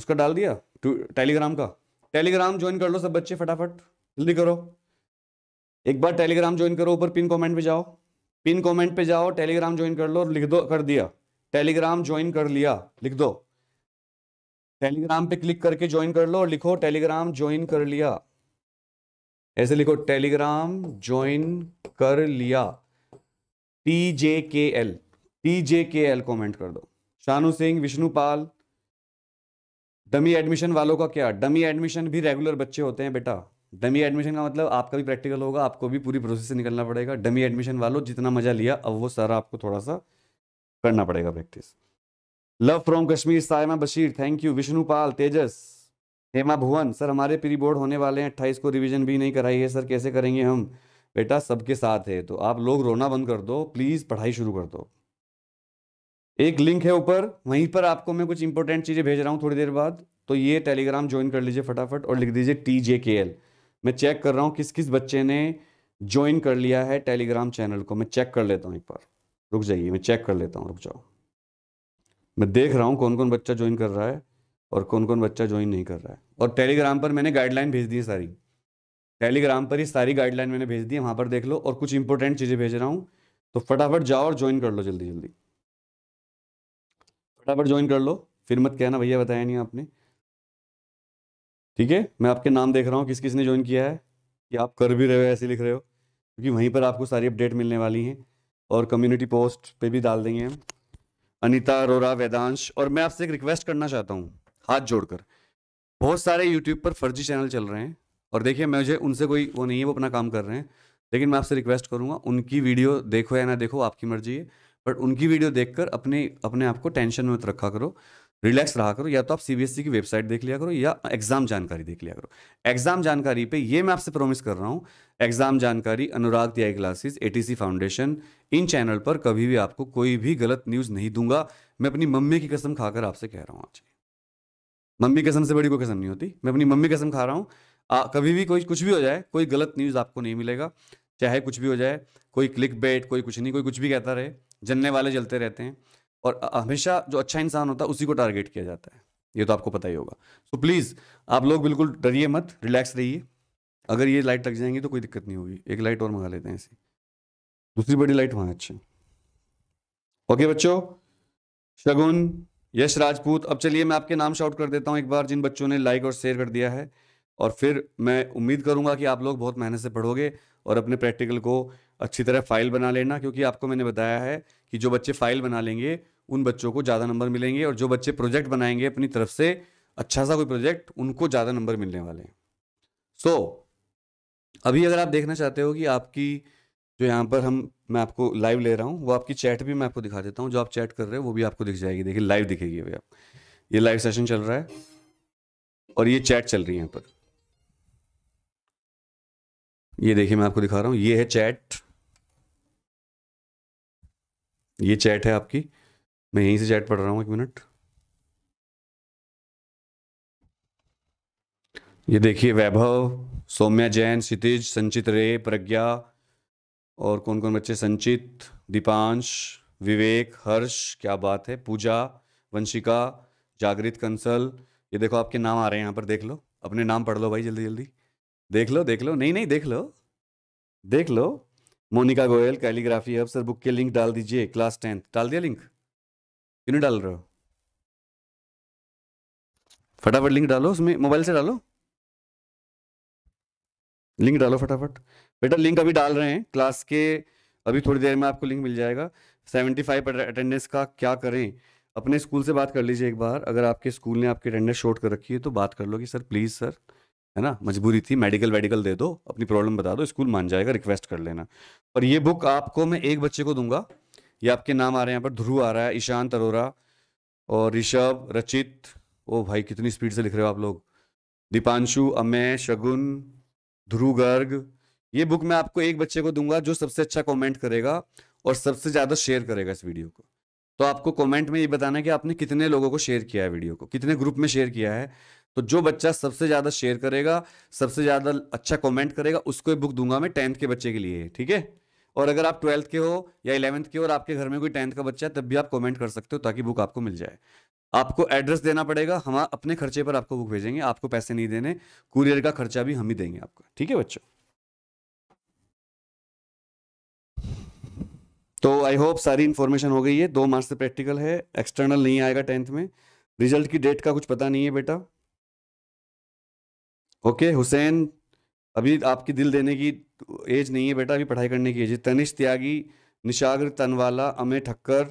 उसका डाल दिया टेलीग्राम का टेलीग्राम ज्वाइन कर लो सब बच्चे फटाफट जल्दी करो एक बार टेलीग्राम ज्वाइन करो ऊपर पिन कमेंट पे जाओ पिन कमेंट पे जाओ टेलीग्राम ज्वाइन कर लो और लिख दो कर दिया टेलीग्राम ज्वाइन कर लिया लिख दो टेलीग्राम पे क्लिक करके ज्वाइन कर लो और लिखो टेलीग्राम ज्वाइन कर लिया ऐसे लिखो टेलीग्राम ज्वाइन कर लिया टी जे के एल टी जे के एल कॉमेंट कर दो शानू सिंह विष्णु पाल डमी एडमिशन वालों का क्या डमी एडमिशन भी रेगुलर बच्चे होते हैं बेटा डमी एडमिशन का मतलब आपका भी प्रैक्टिकल होगा आपको भी पूरी प्रोसेस से निकलना पड़ेगा डमी एडमिशन वालों जितना मजा लिया अब वो सारा आपको थोड़ा सा करना पड़ेगा practice love from Kashmir Saima Bashir thank you Vishnupal Tejas Hema Bhuvan sir हमारे प्री बोर्ड होने वाले हैं अट्ठाईस को रिवीजन भी नहीं कराई है सर कैसे करेंगे हम बेटा सबके साथ है तो आप लोग रोना बंद कर दो प्लीज़ पढ़ाई शुरू कर दो एक लिंक है ऊपर वहीं पर आपको मैं कुछ इंपॉर्टेंट चीज़ें भेज रहा हूँ थोड़ी देर बाद तो ये टेलीग्राम ज्वाइन कर लीजिए फटाफट और लिख दीजिए टी जे के एल मैं चेक कर रहा हूँ किस किस बच्चे ने ज्वाइन कर लिया है टेलीग्राम चैनल को मैं चेक कर लेता हूँ एक बार रुक जाइए मैं चेक कर लेता हूँ रुक जाओ मैं देख रहा हूँ कौन कौन बच्चा ज्वाइन कर रहा है और कौन कौन बच्चा ज्वाइन नहीं कर रहा है और टेलीग्राम पर मैंने गाइडलाइन भेज दी है सारी टेलीग्राम पर ही सारी गाइडलाइन मैंने भेज दी है वहाँ पर देख लो और कुछ इंपॉर्टेंट चीज़ें भेज रहा हूँ तो फटाफट जाओ और ज्वाइन कर लो जल्दी जल्दी फटाफट ज्वाइन कर लो फिर मत कहना भैया बताया नहीं आपने ठीक है मैं आपके नाम देख रहा हूँ किस किस ने ज्वाइन किया है कि आप कर भी रहे हो ऐसे लिख रहे हो क्योंकि वहीं पर आपको सारी अपडेट मिलने वाली हैं और कम्युनिटी पोस्ट पे भी डाल देंगे हम अनिता अरोरा वेदांश और मैं आपसे एक रिक्वेस्ट करना चाहता हूँ हाथ जोड़कर बहुत सारे यूट्यूब पर फर्जी चैनल चल रहे हैं और देखिए मैं मुझे उनसे कोई वो नहीं है वो अपना काम कर रहे हैं लेकिन मैं आपसे रिक्वेस्ट करूँगा उनकी वीडियो देखो या ना देखो आपकी मर्जी है बट उनकी वीडियो देखकर अपने अपने आप को टेंशन में मत रखा करो रिलैक्स रहा करो या तो आप सीबीएसई e की वेबसाइट देख लिया करो या एग्जाम जानकारी देख लिया करो एग्जाम जानकारी पे ये मैं आपसे प्रोमिस कर रहा हूँ एग्जाम जानकारी Anurag Tyagi classes ATC foundation in channel पर कभी भी आपको कोई भी गलत न्यूज नहीं दूंगा मैं अपनी मम्मी की कसम खाकर आपसे कह रहा हूँ आज मम्मी कसम से बड़ी कोई कसम नहीं होती मैं अपनी मम्मी कसम खा रहा हूँ कभी भी कोई कुछ भी हो जाए कोई गलत न्यूज आपको नहीं मिलेगा चाहे कुछ भी हो जाए कोई क्लिक बेट कोई कुछ नहीं कोई कुछ भी कहता रहे जलने वाले जलते रहते हैं और हमेशा जो अच्छा इंसान होता है उसी को टारगेट किया जाता है ये तो आपको पता ही होगा सो प्लीज़ आप लोग बिल्कुल डरिए मत रिलैक्स रहिए अगर ये लाइट लग जाएंगी तो कोई दिक्कत नहीं होगी एक लाइट और मंगा लेते हैं ऐसी दूसरी बड़ी लाइट वहाँ अच्छी ओके बच्चों शगुन यश राजपूत अब चलिए मैं आपके नाम शाउट कर देता हूँ एक बार जिन बच्चों ने लाइक और शेयर कर दिया है और फिर मैं उम्मीद करूंगा कि आप लोग बहुत मेहनत से पढ़ोगे और अपने प्रैक्टिकल को अच्छी तरह फाइल बना लेना क्योंकि आपको मैंने बताया है कि जो बच्चे फाइल बना लेंगे उन बच्चों को ज़्यादा नंबर मिलेंगे और जो बच्चे प्रोजेक्ट बनाएंगे अपनी तरफ से अच्छा सा कोई प्रोजेक्ट उनको ज़्यादा नंबर मिलने वाले हैं सो so, अभी अगर आप देखना चाहते हो कि आपकी जो यहाँ पर हम मैं आपको लाइव ले रहा हूँ वो आपकी चैट भी मैं आपको दिखा देता हूँ जो आप चैट कर रहे हो वो भी आपको दिख जाएगी देखिए लाइव दिखेगी अभी आप ये लाइव सेशन चल रहा है और ये चैट चल रही है यहाँ पर ये देखिए मैं आपको दिखा रहा हूँ ये है चैट ये चैट है आपकी मैं यहीं से चैट पढ़ रहा हूँ एक मिनट ये देखिए वैभव सौम्या जैन क्षितिज संचित रे प्रज्ञा और कौन कौन बच्चे संचित दीपांश विवेक हर्ष क्या बात है पूजा वंशिका जागृत कंसल ये देखो आपके नाम आ रहे हैं यहाँ पर देख लो अपने नाम पढ़ लो भाई जल्दी जल्दी देख लो देख लो नहीं नहीं देख लो देख लो मोनिका गोयल कैलीग्राफी अब सर बुक के लिंक डाल दीजिए क्लास टेंथ डाल दिया लिंक क्यों डाल रहे हो फटाफट लिंक डालो उसमें मोबाइल से डालो लिंक डालो फटाफट बेटा लिंक अभी डाल रहे हैं क्लास के अभी थोड़ी देर में आपको लिंक मिल जाएगा सेवेंटी फाइव अटेंडेंस का क्या करें अपने स्कूल से बात कर लीजिए एक बार अगर आपके स्कूल ने आपकी अटेंडेंस शॉर्ट कर रखी है तो बात कर लो कि सर प्लीज़ सर है ना मजबूरी थी मेडिकल वेडिकल दे दो अपनी प्रॉब्लम बता दो स्कूल मान जाएगा रिक्वेस्ट कर लेना और ये बुक आपको मैं एक बच्चे को दूंगा ये आपके नाम आ रहे हैं यहाँ पर ध्रुव आ रहा है ईशांत अरोरा और ऋषभ रचित ओ भाई कितनी स्पीड से लिख रहे हो आप लोग दीपांशु अमय शगुन ध्रुव गर्ग ये बुक मैं आपको एक बच्चे को दूंगा जो सबसे अच्छा कॉमेंट करेगा और सबसे ज़्यादा शेयर करेगा इस वीडियो को तो आपको कमेंट में ये बताना है कि आपने कितने लोगों को शेयर किया है वीडियो को कितने ग्रुप में शेयर किया है तो जो बच्चा सबसे ज़्यादा शेयर करेगा सबसे ज़्यादा अच्छा कमेंट करेगा उसको ये बुक दूंगा मैं टेंथ के बच्चे के लिए ठीक है और अगर आप ट्वेल्थ के हो या इलेवंथ के हो और आपके घर में कोई टेंथ का बच्चा है तब भी आप कमेंट कर सकते हो ताकि बुक आपको मिल जाए आपको एड्रेस देना पड़ेगा हम अपने खर्चे पर आपको बुक भेजेंगे आपको पैसे नहीं देने कुरियर का खर्चा भी हम ही देंगे आपको ठीक है बच्चों तो आई होप सारी इन्फॉर्मेशन हो गई है दो मार्च से प्रैक्टिकल है एक्सटर्नल नहीं आएगा टेंथ में रिजल्ट की डेट का कुछ पता नहीं है बेटा ओके हुसैन अभी आपकी दिल देने की एज नहीं है बेटा अभी पढ़ाई करने की एज है तनिष त्यागी निशाग्र तनवाला अमय ठक्कर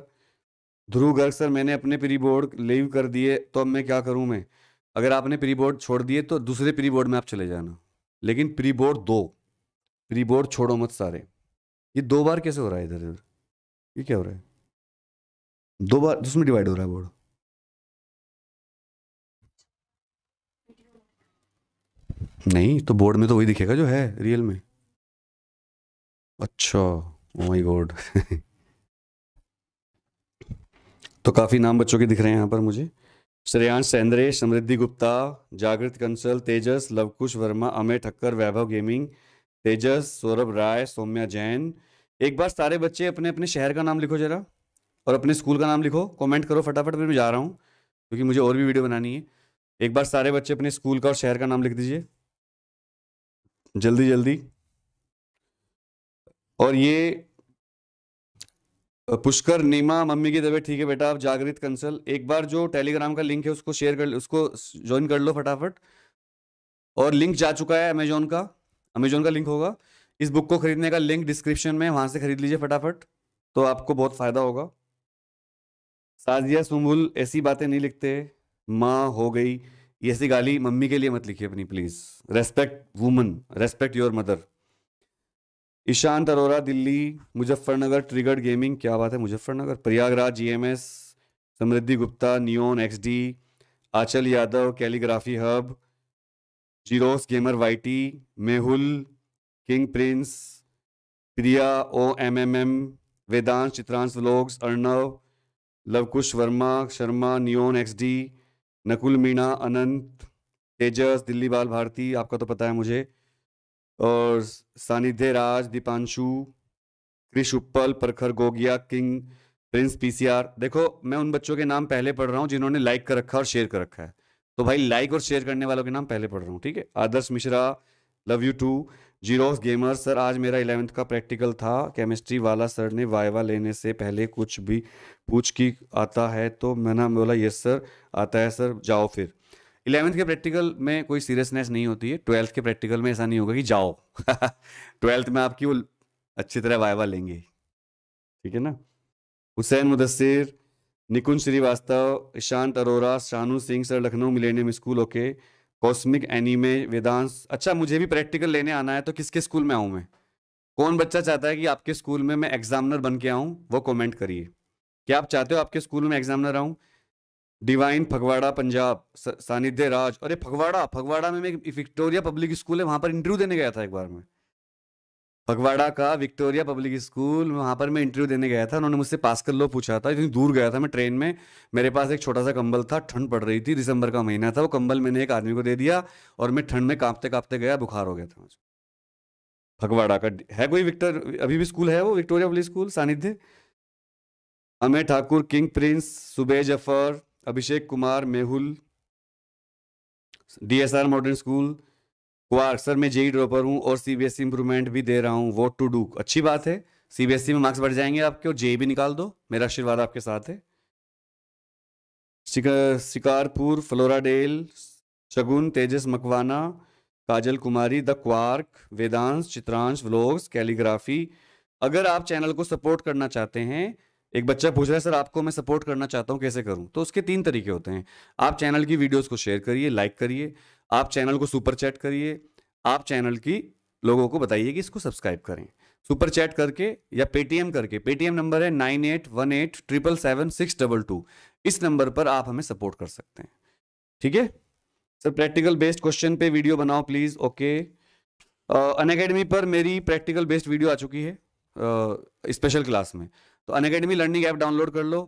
ध्रुव गर्ग सर मैंने अपने प्री बोर्ड लीव कर दिए तो अब मैं क्या करूँ मैं अगर आपने प्री बोर्ड छोड़ दिए तो दूसरे प्री बोर्ड में आप चले जाना लेकिन प्री बोर्ड दो प्री बोर्ड छोड़ो मत सारे ये दो बार कैसे हो रहा है इधर उधर ये क्या हो रहा है दो बार उसमें डिवाइड हो रहा है बोर्ड नहीं तो बोर्ड में तो वही दिखेगा जो है रियल में अच्छा माय oh गॉड [LAUGHS] तो काफ़ी नाम बच्चों के दिख रहे हैं यहाँ पर मुझे श्रेयांश सेंद्रे समृद्धि गुप्ता जागृत कंसल तेजस लवकुश वर्मा अमय ठक्कर वैभव गेमिंग तेजस सौरभ राय सौम्या जैन एक बार सारे बच्चे अपने अपने शहर का नाम लिखो जरा और अपने स्कूल का नाम लिखो कमेंट करो फटाफट फिर मैं जा रहा हूँ क्योंकि मुझे और भी वीडियो बनानी है एक बार सारे बच्चे अपने स्कूल का और शहर का नाम लिख दीजिए जल्दी जल्दी और ये पुष्कर नीमा मम्मी की तबीयत ठीक है बेटा आप जागृत कंसल एक बार जो टेलीग्राम का लिंक है उसको शेयर कर उसको ज्वाइन कर लो फटाफट और लिंक जा चुका है अमेजोन का अमेजोन का लिंक होगा इस बुक को खरीदने का लिंक डिस्क्रिप्शन में वहां से खरीद लीजिए फटाफट तो आपको बहुत फायदा होगा साजिया सुमुल ऐसी बातें नहीं लिखते माँ हो गई ये ऐसी गाली मम्मी के लिए मत लिखिए अपनी please respect woman respect your mother Ishant Arora Delhi Muzaffarnagar trigger gaming क्या बात है Muzaffarnagar Prayagraj GMS e Samriddhi Gupta neon D Achal Yadav calligraphy hub zeros gamer YT Mehul king prince Priya O M M M Vedansh Chitransh vlogs Arnav Lavkush Verma Sharma neon XD Nakul Meena Anant Tejas Delhi Bal Bharati आपका तो पता है मुझे और सानिध्य राज दीपांशु कृष उप्पल प्रखर गोगिया किंग प्रिंस पीसीआर देखो मैं उन बच्चों के नाम पहले पढ़ रहा हूँ जिन्होंने लाइक कर रखा और शेयर कर रखा है तो भाई लाइक और शेयर करने वालों के नाम पहले पढ़ रहा हूँ ठीक है Adarsh Mishra love you too zeros gamer sir आज मेरा इलेवेंथ का प्रैक्टिकल था केमिस्ट्री वाला सर ने वाइवा लेने से पहले कुछ भी पूछ की आता है तो मैंने बोला यस सर आता है सर जाओ फिर इलेवेंथ के प्रैक्टिकल में कोई सीरियसनेस नहीं होती है ट्वेल्थ के प्रैक्टिकल में ऐसा नहीं होगा कि जाओ ट्वेल्थ [LAUGHS] में आपकी वो अच्छी तरह वाइवा लेंगे ठीक है ना Hussain Mudassir Nikunj Srivastava Ishant Arora Shanu Singh sir Lucknow millennium school okay okay. Cosmic anime Vedansh अच्छा मुझे भी प्रैक्टिकल लेने आना है तो किसके स्कूल में आऊँ मैं कौन बच्चा चाहता है कि आपके स्कूल में मैं एग्जामिनर बन के आऊँ वो कमेंट करिए क्या आप चाहते हो आपके स्कूल में एग्जामिनर आऊँ डिवाइन फगवाड़ा पंजाब सानिध्य राज अरे फगवाड़ा फगवाड़ा में मैं विक्टोरिया पब्लिक स्कूल है वहाँ पर इंटरव्यू देने गया था एक बार में फगवाड़ा का विक्टोरिया पब्लिक स्कूल वहाँ पर मैं इंटरव्यू देने गया था उन्होंने मुझसे पास कर लो पूछा था इतनी दूर गया था मैं ट्रेन में मेरे पास एक छोटा सा कंबल था ठंड पड़ रही थी दिसंबर का महीना था वो कंबल मैंने एक आदमी को दे दिया और मैं ठंड में कांपते कांपते गया बुखार हो गया था मुझे फगवाड़ा का है कोई विक्टर अभी भी स्कूल है वो Victoria public school Saanidhya Amay Thakur king prince Sube Zafar Abhishek Kumar Mehul DSR modern school वह सर मैं जेई ड्रॉपर e e हूँ और सी बी e भी दे रहा हूँ वॉट टू डू अच्छी बात है सीबीएसई में मार्क्स बढ़ जाएंगे आपके और जेई भी निकाल दो मेरा आशीर्वाद आपके साथ है Shikarpur Floradale Shagun Tejas Makwana Kajal Kumari the quark Vedansh Chitransh vlogs calligraphy अगर आप चैनल को सपोर्ट करना चाहते हैं एक बच्चा पूछ रहा है सर आपको मैं सपोर्ट करना चाहता हूँ कैसे करूँ तो उसके तीन तरीके होते हैं आप चैनल की वीडियोस को शेयर करिए लाइक करिए आप चैनल को सुपर चैट करिए आप चैनल की लोगों को बताइए कि इसको सब्सक्राइब करें सुपर चैट करके या पेटीएम करके पेटीएम नंबर है nine eight one eight triple seven six double two इस नंबर पर आप हमें सपोर्ट कर सकते हैं ठीक है सर प्रैक्टिकल बेस्ड क्वेश्चन पे वीडियो बनाओ प्लीज़ ओके अन अकेडमी पर मेरी प्रैक्टिकल बेस्ड वीडियो आ चुकी है स्पेशल uh, क्लास में तो Unacademy learning app download कर लो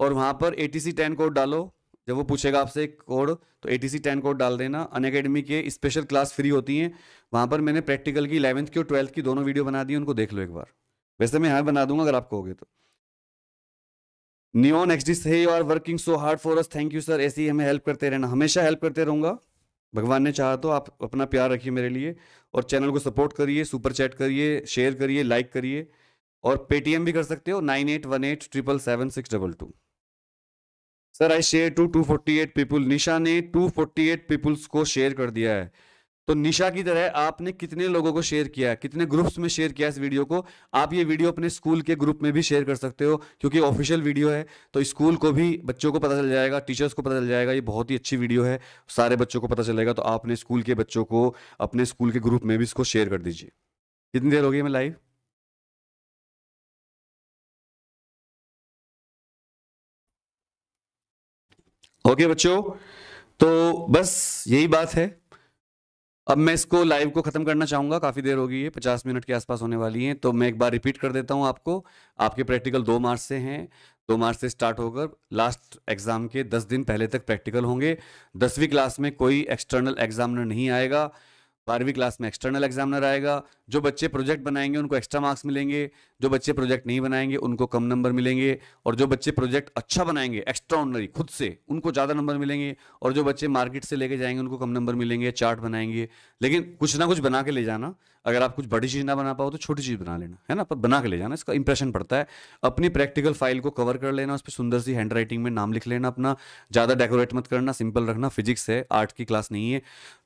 और वहां पर A T C ten code डालो जब वो पूछेगा आपसे एक कोड तो A T C ten code डाल देना अन अकेडमी के स्पेशल क्लास फ्री होती हैं वहाँ पर मैंने प्रैक्टिकल की इलेवंथ की और ट्वेल्थ की दोनों वीडियो बना दी उनको देख लो एक बार वैसे मैं यहाँ बना दूंगा अगर आप कहोगे तो नियोन एक्स डी से you are working so hard for us thank you sir ऐसे ही हमें हेल्प करते रहना हमेशा हेल्प करते रहूँगा भगवान ने चाहा तो आप अपना प्यार रखिए मेरे लिए और चैनल को सपोर्ट करिए सुपर चैट करिए शेयर करिए लाइक करिए और पेटीएम भी कर सकते हो nine eight one eight triple seven six double two sir I share to two forty eight people Nisha ने टू फोर्टी एट पीपुल्स को शेयर कर दिया है तो निशा की तरह आपने कितने लोगों को शेयर किया है कितने ग्रुप्स में शेयर किया है इस वीडियो को आप ये वीडियो अपने स्कूल के ग्रुप में भी शेयर कर सकते हो क्योंकि ऑफिशियल वीडियो है तो स्कूल को भी बच्चों को पता चल जाएगा टीचर्स को पता चल जाएगा ये बहुत ही अच्छी वीडियो है सारे बच्चों को पता चलेगा तो आपने स्कूल के बच्चों को अपने स्कूल के ग्रुप में भी इसको शेयर कर दीजिए कितनी देर हो गई मैं लाइव ओके बच्चों तो बस यही बात है अब मैं इसको लाइव को ख़त्म करना चाहूंगा काफ़ी देर होगी ये पचास मिनट के आसपास होने वाली है तो मैं एक बार रिपीट कर देता हूं आपको आपके प्रैक्टिकल दो मार्च से हैं दो मार्च से स्टार्ट होकर लास्ट एग्ज़ाम के दस दिन पहले तक प्रैक्टिकल होंगे दसवीं क्लास में कोई एक्सटर्नल एग्जामिनर नहीं आएगा बारहवीं क्लास में एक्सटर्नल एग्जामिनर आएगा जो बच्चे प्रोजेक्ट बनाएंगे उनको एक्स्ट्रा मार्क्स मिलेंगे जो बच्चे प्रोजेक्ट नहीं बनाएंगे उनको कम नंबर मिलेंगे और जो बच्चे प्रोजेक्ट अच्छा बनाएंगे एक्स्ट्रा ऑर्डनरी खुद से उनको ज़्यादा नंबर मिलेंगे और जो बच्चे मार्केट से लेके जाएंगे उनको कम नंबर मिलेंगे चार्ट बनाएंगे लेकिन कुछ ना कुछ बना के ले जाना अगर आप कुछ बड़ी चीज़ ना बना पाओ तो छोटी चीज़ बना लेना है ना पर बना के ले जाना इसका इंप्रेशन पड़ता है अपनी प्रैक्टिकल फाइल को कवर कर लेना उस पर सुंदर सी हैंड राइटिंग में नाम लिख लेना अपना ज़्यादा डेकोरेट मत करना सिंपल रखना फिजिक्स है आर्ट की क्लास नहीं है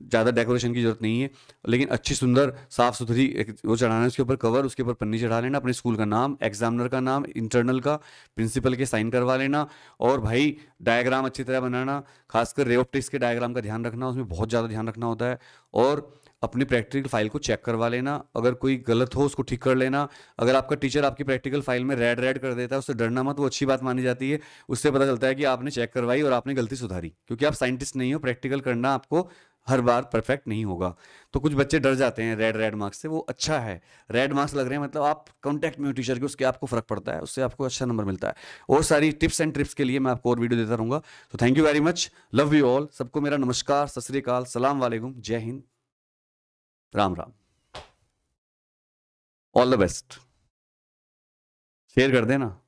ज़्यादा डेकोरेशन की जरूरत नहीं है लेकिन अच्छी सुंदर साफ सुथरी एक वो चढ़ाना उसके ऊपर कवर उसके ऊपर पन्नी चढ़ा लेना अपने स्कूल का नाम एग्जामिनर का नाम इंटरनल का प्रिंसिपल के साइन करवा लेना और भाई डायग्राम अच्छी तरह बनाना खासकर रेओप्टिक्स के डायग्राम का ध्यान रखना उसमें बहुत ज़्यादा ध्यान रखना होता है और अपनी प्रैक्टिकल फाइल को चेक करवा लेना अगर कोई गलत हो उसको ठीक कर लेना अगर आपका टीचर आपकी प्रैक्टिकल फाइल में रेड रेड कर देता है उससे डरना मत वो अच्छी बात मानी जाती है उससे पता चलता है कि आपने चेक करवाई और आपने गलती सुधारी क्योंकि आप साइंटिस्ट नहीं हो प्रैक्टिकल करना आपको हर बार परफेक्ट नहीं होगा तो कुछ बच्चे डर जाते हैं रेड रेड मार्क्स से वो अच्छा है रेड मार्क्स लग रहे हैं मतलब आप कॉन्टैक्ट में हो टीचर के उसके आपको फर्क पड़ता है उससे आपको अच्छा नंबर मिलता है और सारी टिप्स एंड ट्रिप्स के लिए मैं आपको और वीडियो देता रहूँगा तो thank you very much love you all सबको मेरा नमस्कार सत श्रीकाल सलाम वालेकुम जय Hind Ram Ram all the best share कर देना